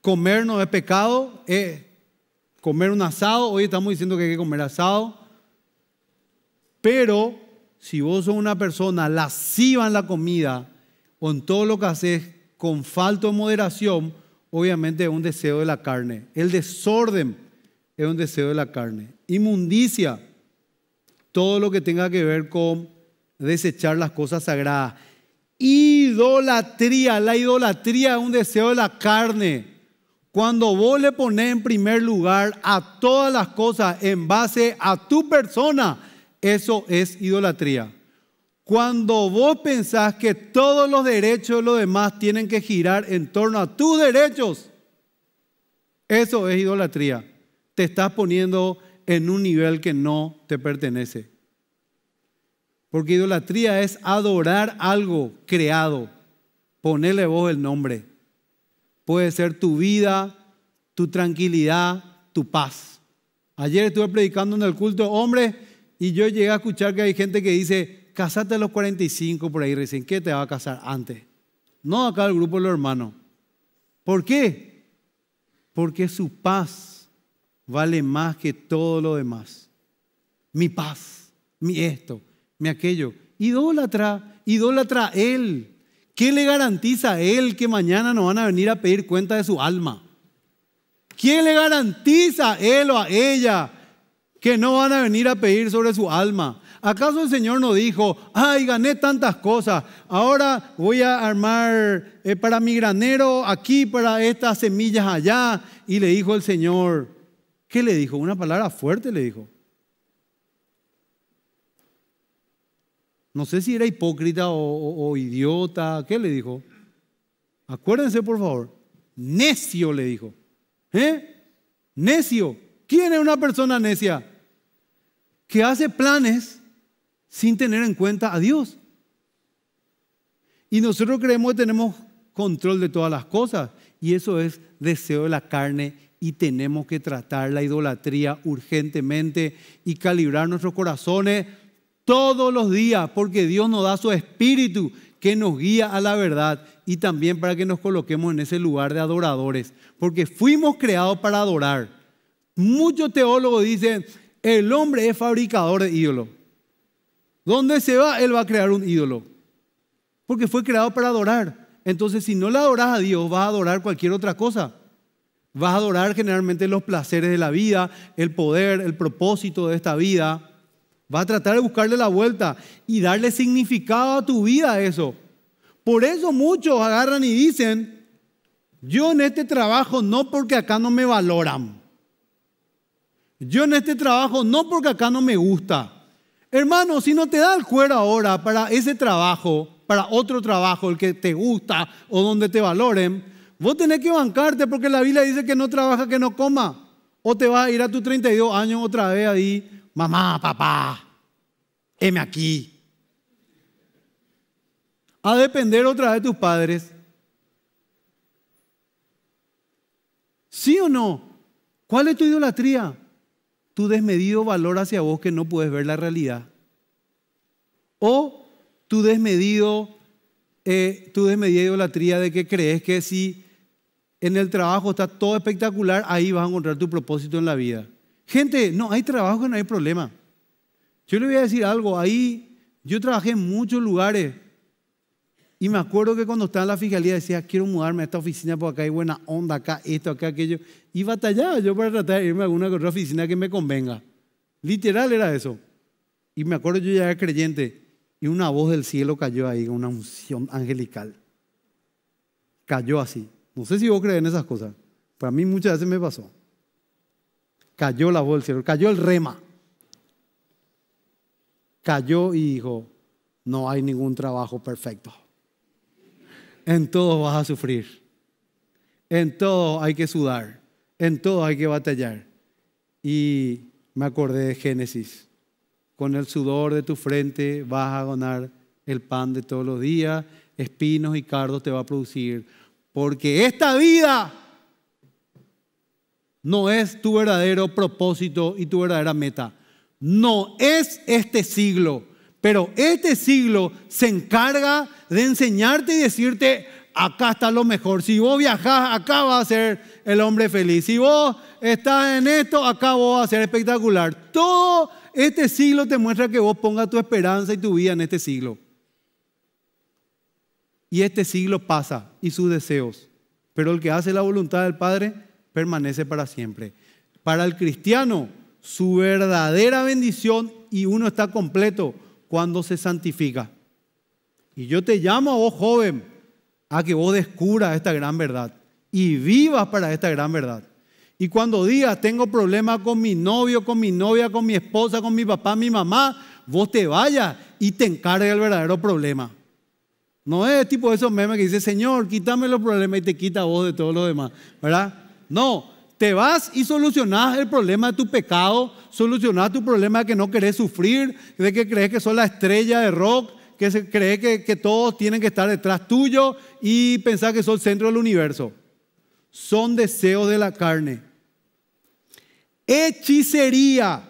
comer no es pecado, es comer un asado. Hoy estamos diciendo que hay que comer asado. Pero si vos sos una persona lasciva en la comida o en todo lo que haces con falta de moderación, obviamente es un deseo de la carne. El desorden es un deseo de la carne. Inmundicia, todo lo que tenga que ver con desechar las cosas sagradas. Idolatría, la idolatría es un deseo de la carne. Cuando vos le pones en primer lugar a todas las cosas en base a tu persona, eso es idolatría. Cuando vos pensás que todos los derechos de los demás tienen que girar en torno a tus derechos, eso es idolatría. Te estás poniendo en un nivel que no te pertenece. Porque idolatría es adorar algo creado. Ponerle vos el nombre. Puede ser tu vida, tu tranquilidad, tu paz. Ayer estuve predicando en el culto, hombre, y yo llegué a escuchar que hay gente que dice, casate a los 45 por ahí dicen, ¿qué te va a casar antes? No acá el grupo de los hermanos. ¿Por qué? Porque su paz vale más que todo lo demás. Mi paz, mi esto me aquello. Idólatra, idólatra él. ¿Qué le garantiza a él que mañana no van a venir a pedir cuenta de su alma? ¿Quién le garantiza él o a ella que no van a venir a pedir sobre su alma? ¿Acaso el Señor no dijo, ay, gané tantas cosas, ahora voy a armar eh, para mi granero aquí, para estas semillas allá? Y le dijo el Señor, ¿qué le dijo? Una palabra fuerte le dijo. No sé si era hipócrita o, idiota. ¿Qué le dijo? Acuérdense, por favor. Necio le dijo. ¿Eh? Necio. ¿Quién es una persona necia? Que hace planes sin tener en cuenta a Dios. Y nosotros creemos que tenemos control de todas las cosas. Y eso es deseo de la carne y tenemos que tratar la idolatría urgentemente y calibrar nuestros corazones todos los días, porque Dios nos da su espíritu que nos guía a la verdad y también para que nos coloquemos en ese lugar de adoradores, porque fuimos creados para adorar. Muchos teólogos dicen, el hombre es fabricador de ídolos. ¿Dónde se va? Él va a crear un ídolo, porque fue creado para adorar. Entonces, si no le adoras a Dios, vas a adorar cualquier otra cosa. Vas a adorar generalmente los placeres de la vida, el poder, el propósito de esta vida, Va a tratar de buscarle la vuelta y darle significado a tu vida a eso. Por eso muchos agarran y dicen, yo en este trabajo no porque acá no me valoran. Yo en este trabajo no porque acá no me gusta. Hermano, si no te da el cuero ahora para ese trabajo, para otro trabajo, el que te gusta o donde te valoren, vos tenés que bancarte porque la Biblia dice que no trabaja, que no coma. O te vas a ir a tus 32 años otra vez ahí mamá, papá, heme aquí. A depender otra vez de tus padres. ¿Sí o no? ¿Cuál es tu idolatría? Tu desmedido valor hacia vos que no puedes ver la realidad. O tu desmedido, eh, tu desmedida idolatría de que crees que si en el trabajo está todo espectacular, ahí vas a encontrar tu propósito en la vida. Gente, no hay trabajo que no hay problema. Yo le voy a decir algo, ahí yo trabajé en muchos lugares y me acuerdo que cuando estaba en la fiscalía decía, quiero mudarme a esta oficina porque acá hay buena onda, acá esto, acá aquello. Y batallaba yo para tratar de irme a alguna otra oficina que me convenga. Literal era eso. Y me acuerdo yo ya era creyente y una voz del cielo cayó ahí, una unción angelical. Cayó así. No sé si vos crees en esas cosas. Para mí muchas veces me pasó. Cayó la bolsa, cayó el rema. Cayó y dijo, no hay ningún trabajo perfecto. En todo vas a sufrir. En todo hay que sudar. En todo hay que batallar. Y me acordé de Génesis. Con el sudor de tu frente vas a ganar el pan de todos los días. Espinos y cardos te va a producir. Porque esta vida no es tu verdadero propósito y tu verdadera meta. No es este siglo, pero este siglo se encarga de enseñarte y decirte, acá está lo mejor. Si vos viajás, acá va a ser el hombre feliz. Si vos estás en esto, acá vos vas a ser espectacular. Todo este siglo te muestra que vos pongas tu esperanza y tu vida en este siglo. Y este siglo pasa y sus deseos. Pero el que hace la voluntad del Padre permanece para siempre. Para el cristiano, su verdadera bendición y uno está completo cuando se santifica. Y yo te llamo a vos, joven, a que vos descubras esta gran verdad y vivas para esta gran verdad. Y cuando digas, tengo problemas con mi novio, con mi novia, con mi esposa, con mi papá, mi mamá, vos te vayas y te encargues el verdadero problema. No es tipo de esos memes que dice, Señor, quítame los problemas y te quita vos de todo lo demás, ¿verdad? No, te vas y solucionas el problema de tu pecado, solucionas tu problema de que no querés sufrir, de que crees que sos la estrella de rock, que se cree que, todos tienen que estar detrás tuyo y pensar que sos el centro del universo. Son deseos de la carne. Hechicería.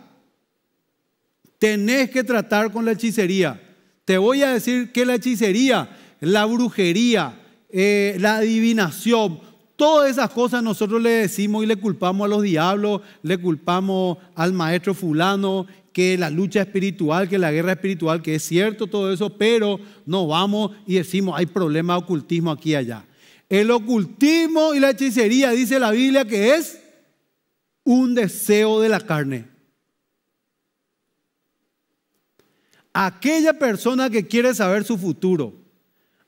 Tenés que tratar con la hechicería. Te voy a decir que la hechicería, la brujería, eh, la adivinación, Todas esas cosas nosotros le decimos y le culpamos a los diablos, le culpamos al maestro fulano, que la lucha espiritual, que la guerra espiritual, que es cierto todo eso, pero no vamos y decimos, hay problema de ocultismo aquí y allá. El ocultismo y la hechicería, dice la Biblia, que es un deseo de la carne. Aquella persona que quiere saber su futuro,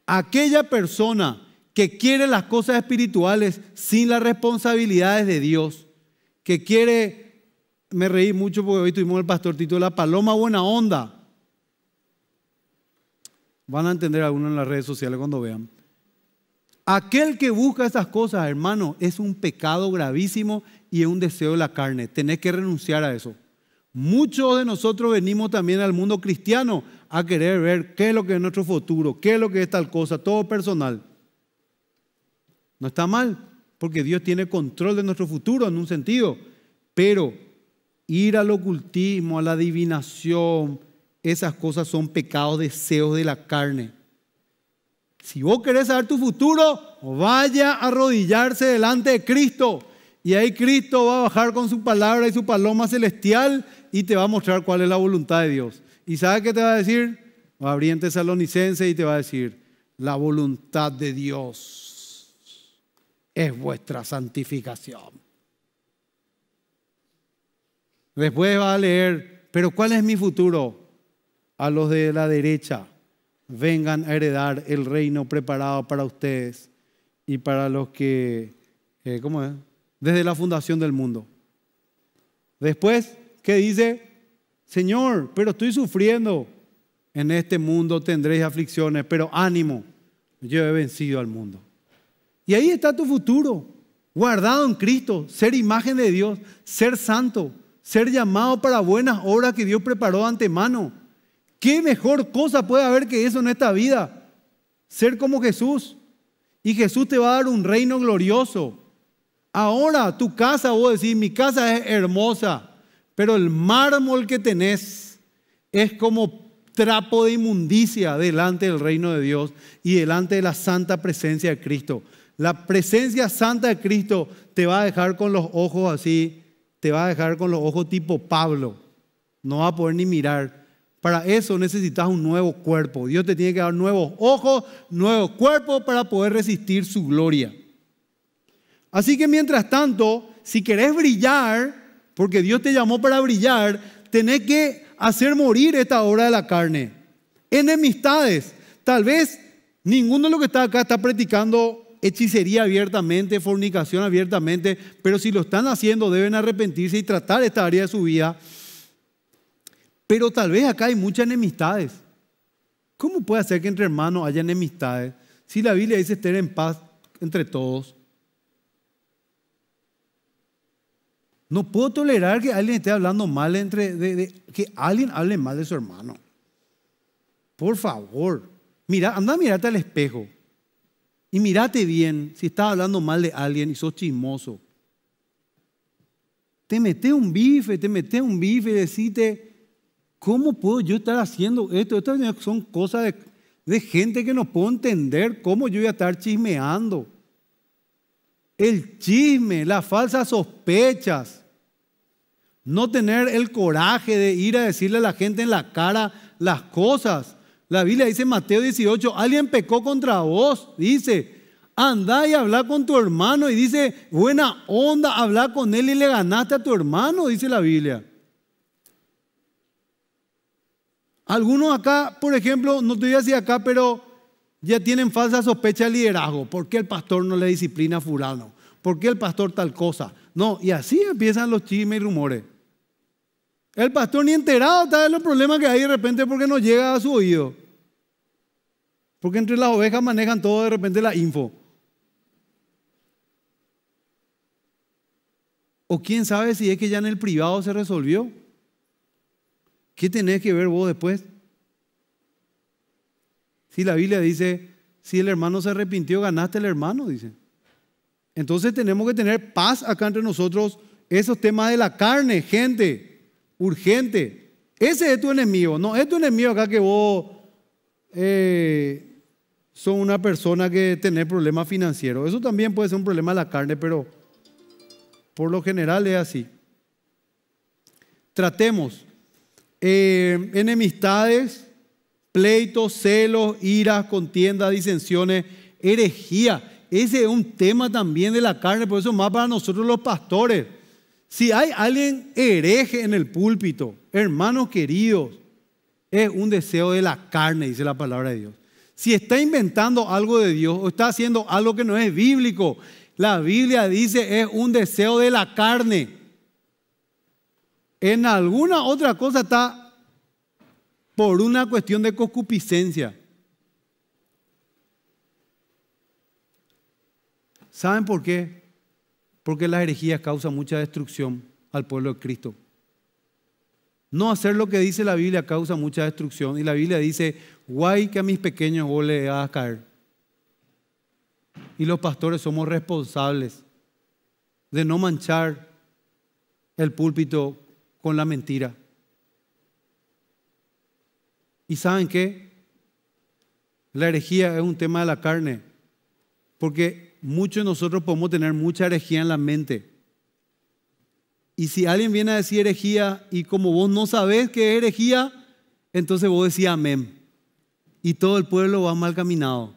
aquella persona que quiere las cosas espirituales sin las responsabilidades de Dios, que quiere, me reí mucho porque hoy tuvimos el pastor Tito la Paloma Buena Onda. Van a entender algunos en las redes sociales cuando vean. Aquel que busca esas cosas, hermano, es un pecado gravísimo y es un deseo de la carne. Tenés que renunciar a eso. Muchos de nosotros venimos también al mundo cristiano a querer ver qué es lo que es nuestro futuro, qué es lo que es tal cosa, todo personal. No está mal, porque Dios tiene control de nuestro futuro en un sentido, pero ir al ocultismo, a la adivinación, esas cosas son pecados, deseos de la carne. Si vos querés saber tu futuro, vaya a arrodillarse delante de Cristo. Y ahí Cristo va a bajar con su palabra y su paloma celestial y te va a mostrar cuál es la voluntad de Dios. ¿Y sabes qué te va a decir? Va a abrir en y te va a decir, la voluntad de Dios es vuestra santificación. Después va a leer, pero ¿cuál es mi futuro? A los de la derecha, vengan a heredar el reino preparado para ustedes y para los que, eh, ¿cómo es? Desde la fundación del mundo. Después, ¿qué dice? Señor, pero estoy sufriendo. En este mundo tendréis aflicciones, pero ánimo, yo he vencido al mundo. Y ahí está tu futuro, guardado en Cristo, ser imagen de Dios, ser santo, ser llamado para buenas obras que Dios preparó de antemano. ¿Qué mejor cosa puede haber que eso en esta vida? Ser como Jesús. Y Jesús te va a dar un reino glorioso. Ahora tu casa, vos decís, mi casa es hermosa, pero el mármol que tenés es como trapo de inmundicia delante del reino de Dios y delante de la santa presencia de Cristo. La presencia santa de Cristo te va a dejar con los ojos así, te va a dejar con los ojos tipo Pablo. No va a poder ni mirar. Para eso necesitas un nuevo cuerpo. Dios te tiene que dar nuevos ojos, nuevo cuerpo para poder resistir su gloria. Así que mientras tanto, si querés brillar, porque Dios te llamó para brillar, tenés que hacer morir esta obra de la carne. Enemistades. Tal vez ninguno de los que está acá está practicando hechicería abiertamente, fornicación abiertamente, pero si lo están haciendo deben arrepentirse y tratar esta área de su vida. Pero tal vez acá hay muchas enemistades. ¿Cómo puede ser que entre hermanos haya enemistades si la Biblia dice estar en paz entre todos? No puedo tolerar que alguien esté hablando mal entre, de, que alguien hable mal de su hermano. Por favor, mira, anda a mirarte al espejo. Y mírate bien si estás hablando mal de alguien y sos chismoso. Te meté un bife, te metes un bife y decís ¿cómo puedo yo estar haciendo esto? Estas son cosas de, de gente que no puedo entender. ¿Cómo yo voy a estar chismeando? El chisme, las falsas sospechas. No tener el coraje de ir a decirle a la gente en la cara las cosas la Biblia dice en Mateo 18, alguien pecó contra vos, dice, anda y habla con tu hermano y dice, buena onda, habla con él y le ganaste a tu hermano, dice la Biblia. Algunos acá, por ejemplo, no te voy a decir acá, pero ya tienen falsa sospecha de liderazgo. ¿Por qué el pastor no le disciplina a fulano? ¿Por qué el pastor tal cosa? No, y así empiezan los chismes y rumores. El pastor ni enterado está de los problemas que hay de repente porque no llega a su oído. Porque entre las ovejas manejan todo de repente la info. O quién sabe si es que ya en el privado se resolvió. ¿Qué tenés que ver vos después? Si la Biblia dice, si el hermano se arrepintió, ganaste el hermano, dice. Entonces tenemos que tener paz acá entre nosotros. Esos temas de la carne, gente urgente. Ese es tu enemigo, no es tu enemigo acá que vos eh, Son una persona que Tiene problemas financieros. Eso también puede ser un problema de la carne, pero por lo general es así. Tratemos eh, enemistades, pleitos, celos, iras, contiendas, disensiones, herejía. Ese es un tema también de la carne, por eso más para nosotros los pastores. Si hay alguien hereje en el púlpito, hermanos queridos, es un deseo de la carne, dice la palabra de Dios. Si está inventando algo de Dios o está haciendo algo que no es bíblico, la Biblia dice es un deseo de la carne. En alguna otra cosa está por una cuestión de concupiscencia. ¿Saben por qué? porque las herejías causan mucha destrucción al pueblo de Cristo. No hacer lo que dice la Biblia causa mucha destrucción. Y la Biblia dice, guay que a mis pequeños vos le hagas caer. Y los pastores somos responsables de no manchar el púlpito con la mentira. ¿Y saben qué? La herejía es un tema de la carne, porque muchos de nosotros podemos tener mucha herejía en la mente. Y si alguien viene a decir herejía y como vos no sabés qué es herejía, entonces vos decís amén. Y todo el pueblo va mal caminado.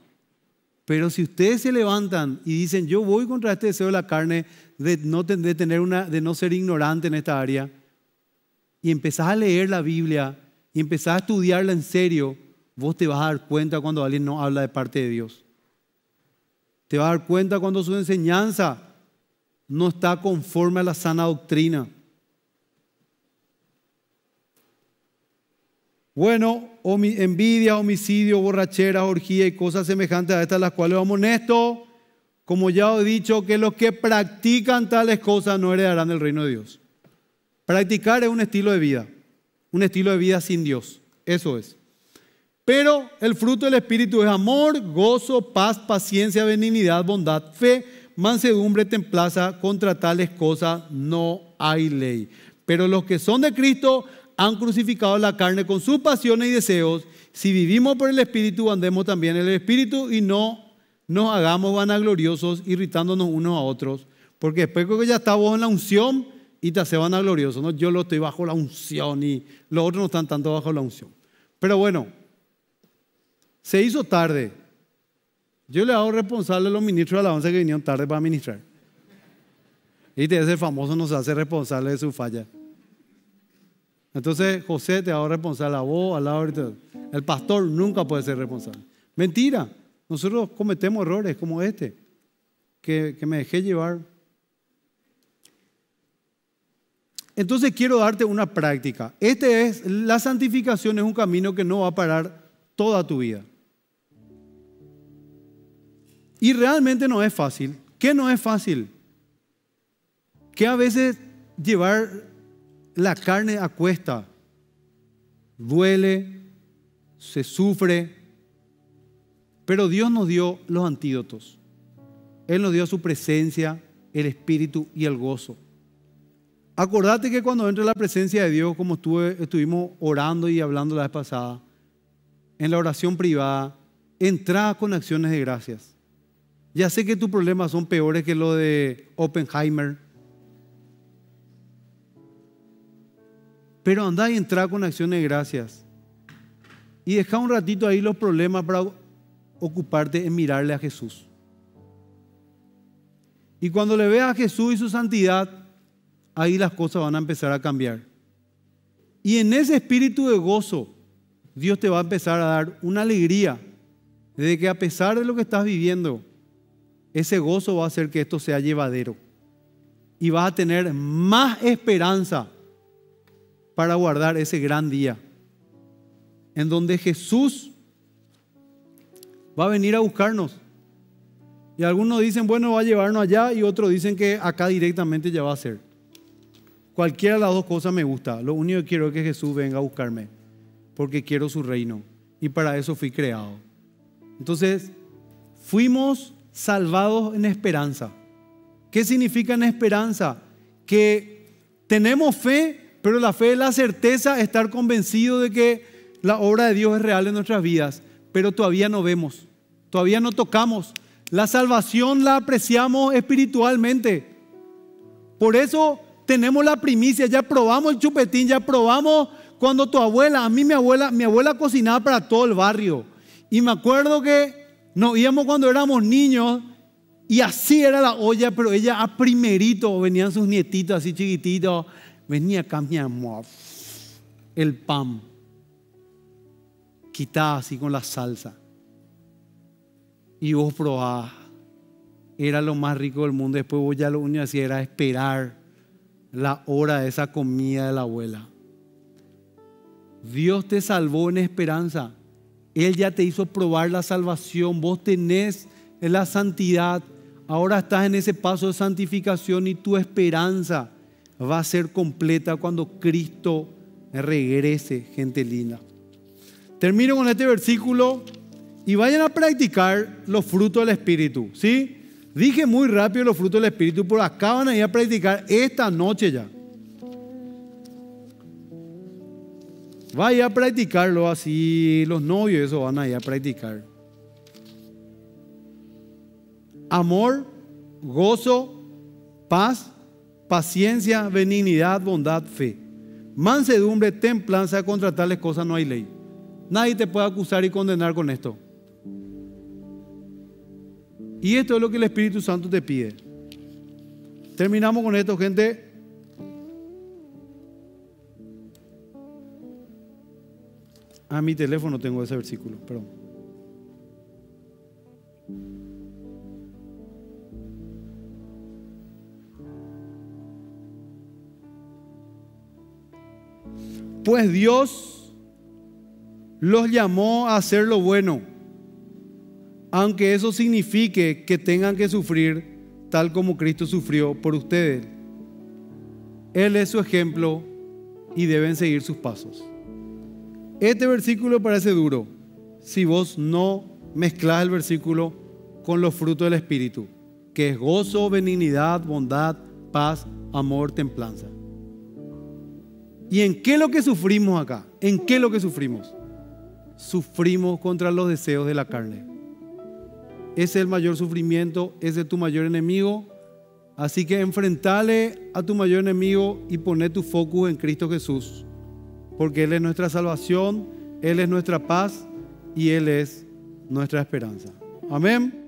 Pero si ustedes se levantan y dicen, yo voy contra este deseo de la carne de no, tener una, de no ser ignorante en esta área, y empezás a leer la Biblia y empezás a estudiarla en serio, vos te vas a dar cuenta cuando alguien no habla de parte de Dios. Te vas a dar cuenta cuando su enseñanza no está conforme a la sana doctrina. Bueno, envidia, homicidio, borrachera, orgía y cosas semejantes a estas, las cuales vamos esto, como ya he dicho, que los que practican tales cosas no heredarán el reino de Dios. Practicar es un estilo de vida, un estilo de vida sin Dios, eso es. Pero el fruto del Espíritu es amor, gozo, paz, paciencia, benignidad, bondad, fe, mansedumbre, templaza. Contra tales cosas no hay ley. Pero los que son de Cristo han crucificado la carne con sus pasiones y deseos. Si vivimos por el Espíritu, andemos también en el Espíritu y no nos hagamos vanagloriosos, irritándonos unos a otros. Porque después que ya está vos en la unción y te hace vanaglorioso. ¿no? Yo lo estoy bajo la unción y los otros no están tanto bajo la unción. Pero bueno, se hizo tarde. Yo le hago responsable a los ministros de la once que vinieron tarde para ministrar. Y ese famoso nos hace responsable de su falla. Entonces, José te hago responsable a vos, al lado El pastor nunca puede ser responsable. Mentira. Nosotros cometemos errores como este, que, que me dejé llevar. Entonces quiero darte una práctica. Este es, la santificación es un camino que no va a parar toda tu vida. Y realmente no es fácil. ¿Qué no es fácil? Que a veces llevar la carne a cuesta duele, se sufre, pero Dios nos dio los antídotos. Él nos dio su presencia, el espíritu y el gozo. Acordate que cuando entra la presencia de Dios, como estuvimos orando y hablando la vez pasada, en la oración privada, entra con acciones de gracias. Ya sé que tus problemas son peores que los de Oppenheimer. Pero anda y entra con acciones de gracias. Y deja un ratito ahí los problemas para ocuparte en mirarle a Jesús. Y cuando le veas a Jesús y su santidad, ahí las cosas van a empezar a cambiar. Y en ese espíritu de gozo, Dios te va a empezar a dar una alegría de que a pesar de lo que estás viviendo, ese gozo va a hacer que esto sea llevadero. Y vas a tener más esperanza para guardar ese gran día, en donde Jesús va a venir a buscarnos. Y algunos dicen, bueno, va a llevarnos allá y otros dicen que acá directamente ya va a ser. Cualquiera de las dos cosas me gusta. Lo único que quiero es que Jesús venga a buscarme, porque quiero su reino. Y para eso fui creado. Entonces, fuimos salvados en esperanza. ¿Qué significa en esperanza? Que tenemos fe, pero la fe es la certeza, estar convencido de que la obra de Dios es real en nuestras vidas, pero todavía no vemos, todavía no tocamos. La salvación la apreciamos espiritualmente. Por eso tenemos la primicia, ya probamos el chupetín, ya probamos cuando tu abuela, a mí mi abuela, mi abuela cocinaba para todo el barrio. Y me acuerdo que nos íbamos cuando éramos niños y así era la olla, pero ella a primerito venían sus nietitos así chiquititos. Venía acá, el pan. Quitaba así con la salsa. Y vos probabas. Era lo más rico del mundo. Después vos ya lo único que hacía era esperar la hora de esa comida de la abuela. Dios te salvó en esperanza. Él ya te hizo probar la salvación, vos tenés la santidad, ahora estás en ese paso de santificación y tu esperanza va a ser completa cuando Cristo regrese, gente linda. Termino con este versículo y vayan a practicar los frutos del Espíritu, ¿sí? Dije muy rápido los frutos del Espíritu, pero acaban de ir a practicar esta noche ya. Vaya a practicarlo así, los novios eso van a ir a practicar. Amor, gozo, paz, paciencia, benignidad, bondad, fe. Mansedumbre, templanza, contra tales cosas no hay ley. Nadie te puede acusar y condenar con esto. Y esto es lo que el Espíritu Santo te pide. Terminamos con esto, gente. Ah, mi teléfono tengo ese versículo, perdón. Pues Dios los llamó a hacer lo bueno, aunque eso signifique que tengan que sufrir tal como Cristo sufrió por ustedes. Él es su ejemplo y deben seguir sus pasos. Este versículo parece duro si vos no mezclas el versículo con los frutos del Espíritu, que es gozo, benignidad, bondad, paz, amor, templanza. ¿Y en qué es lo que sufrimos acá? ¿En qué es lo que sufrimos? Sufrimos contra los deseos de la carne. Ese es el mayor sufrimiento, ese es tu mayor enemigo. Así que enfrentale a tu mayor enemigo y poné tu foco en Cristo Jesús porque Él es nuestra salvación, Él es nuestra paz y Él es nuestra esperanza. Amén.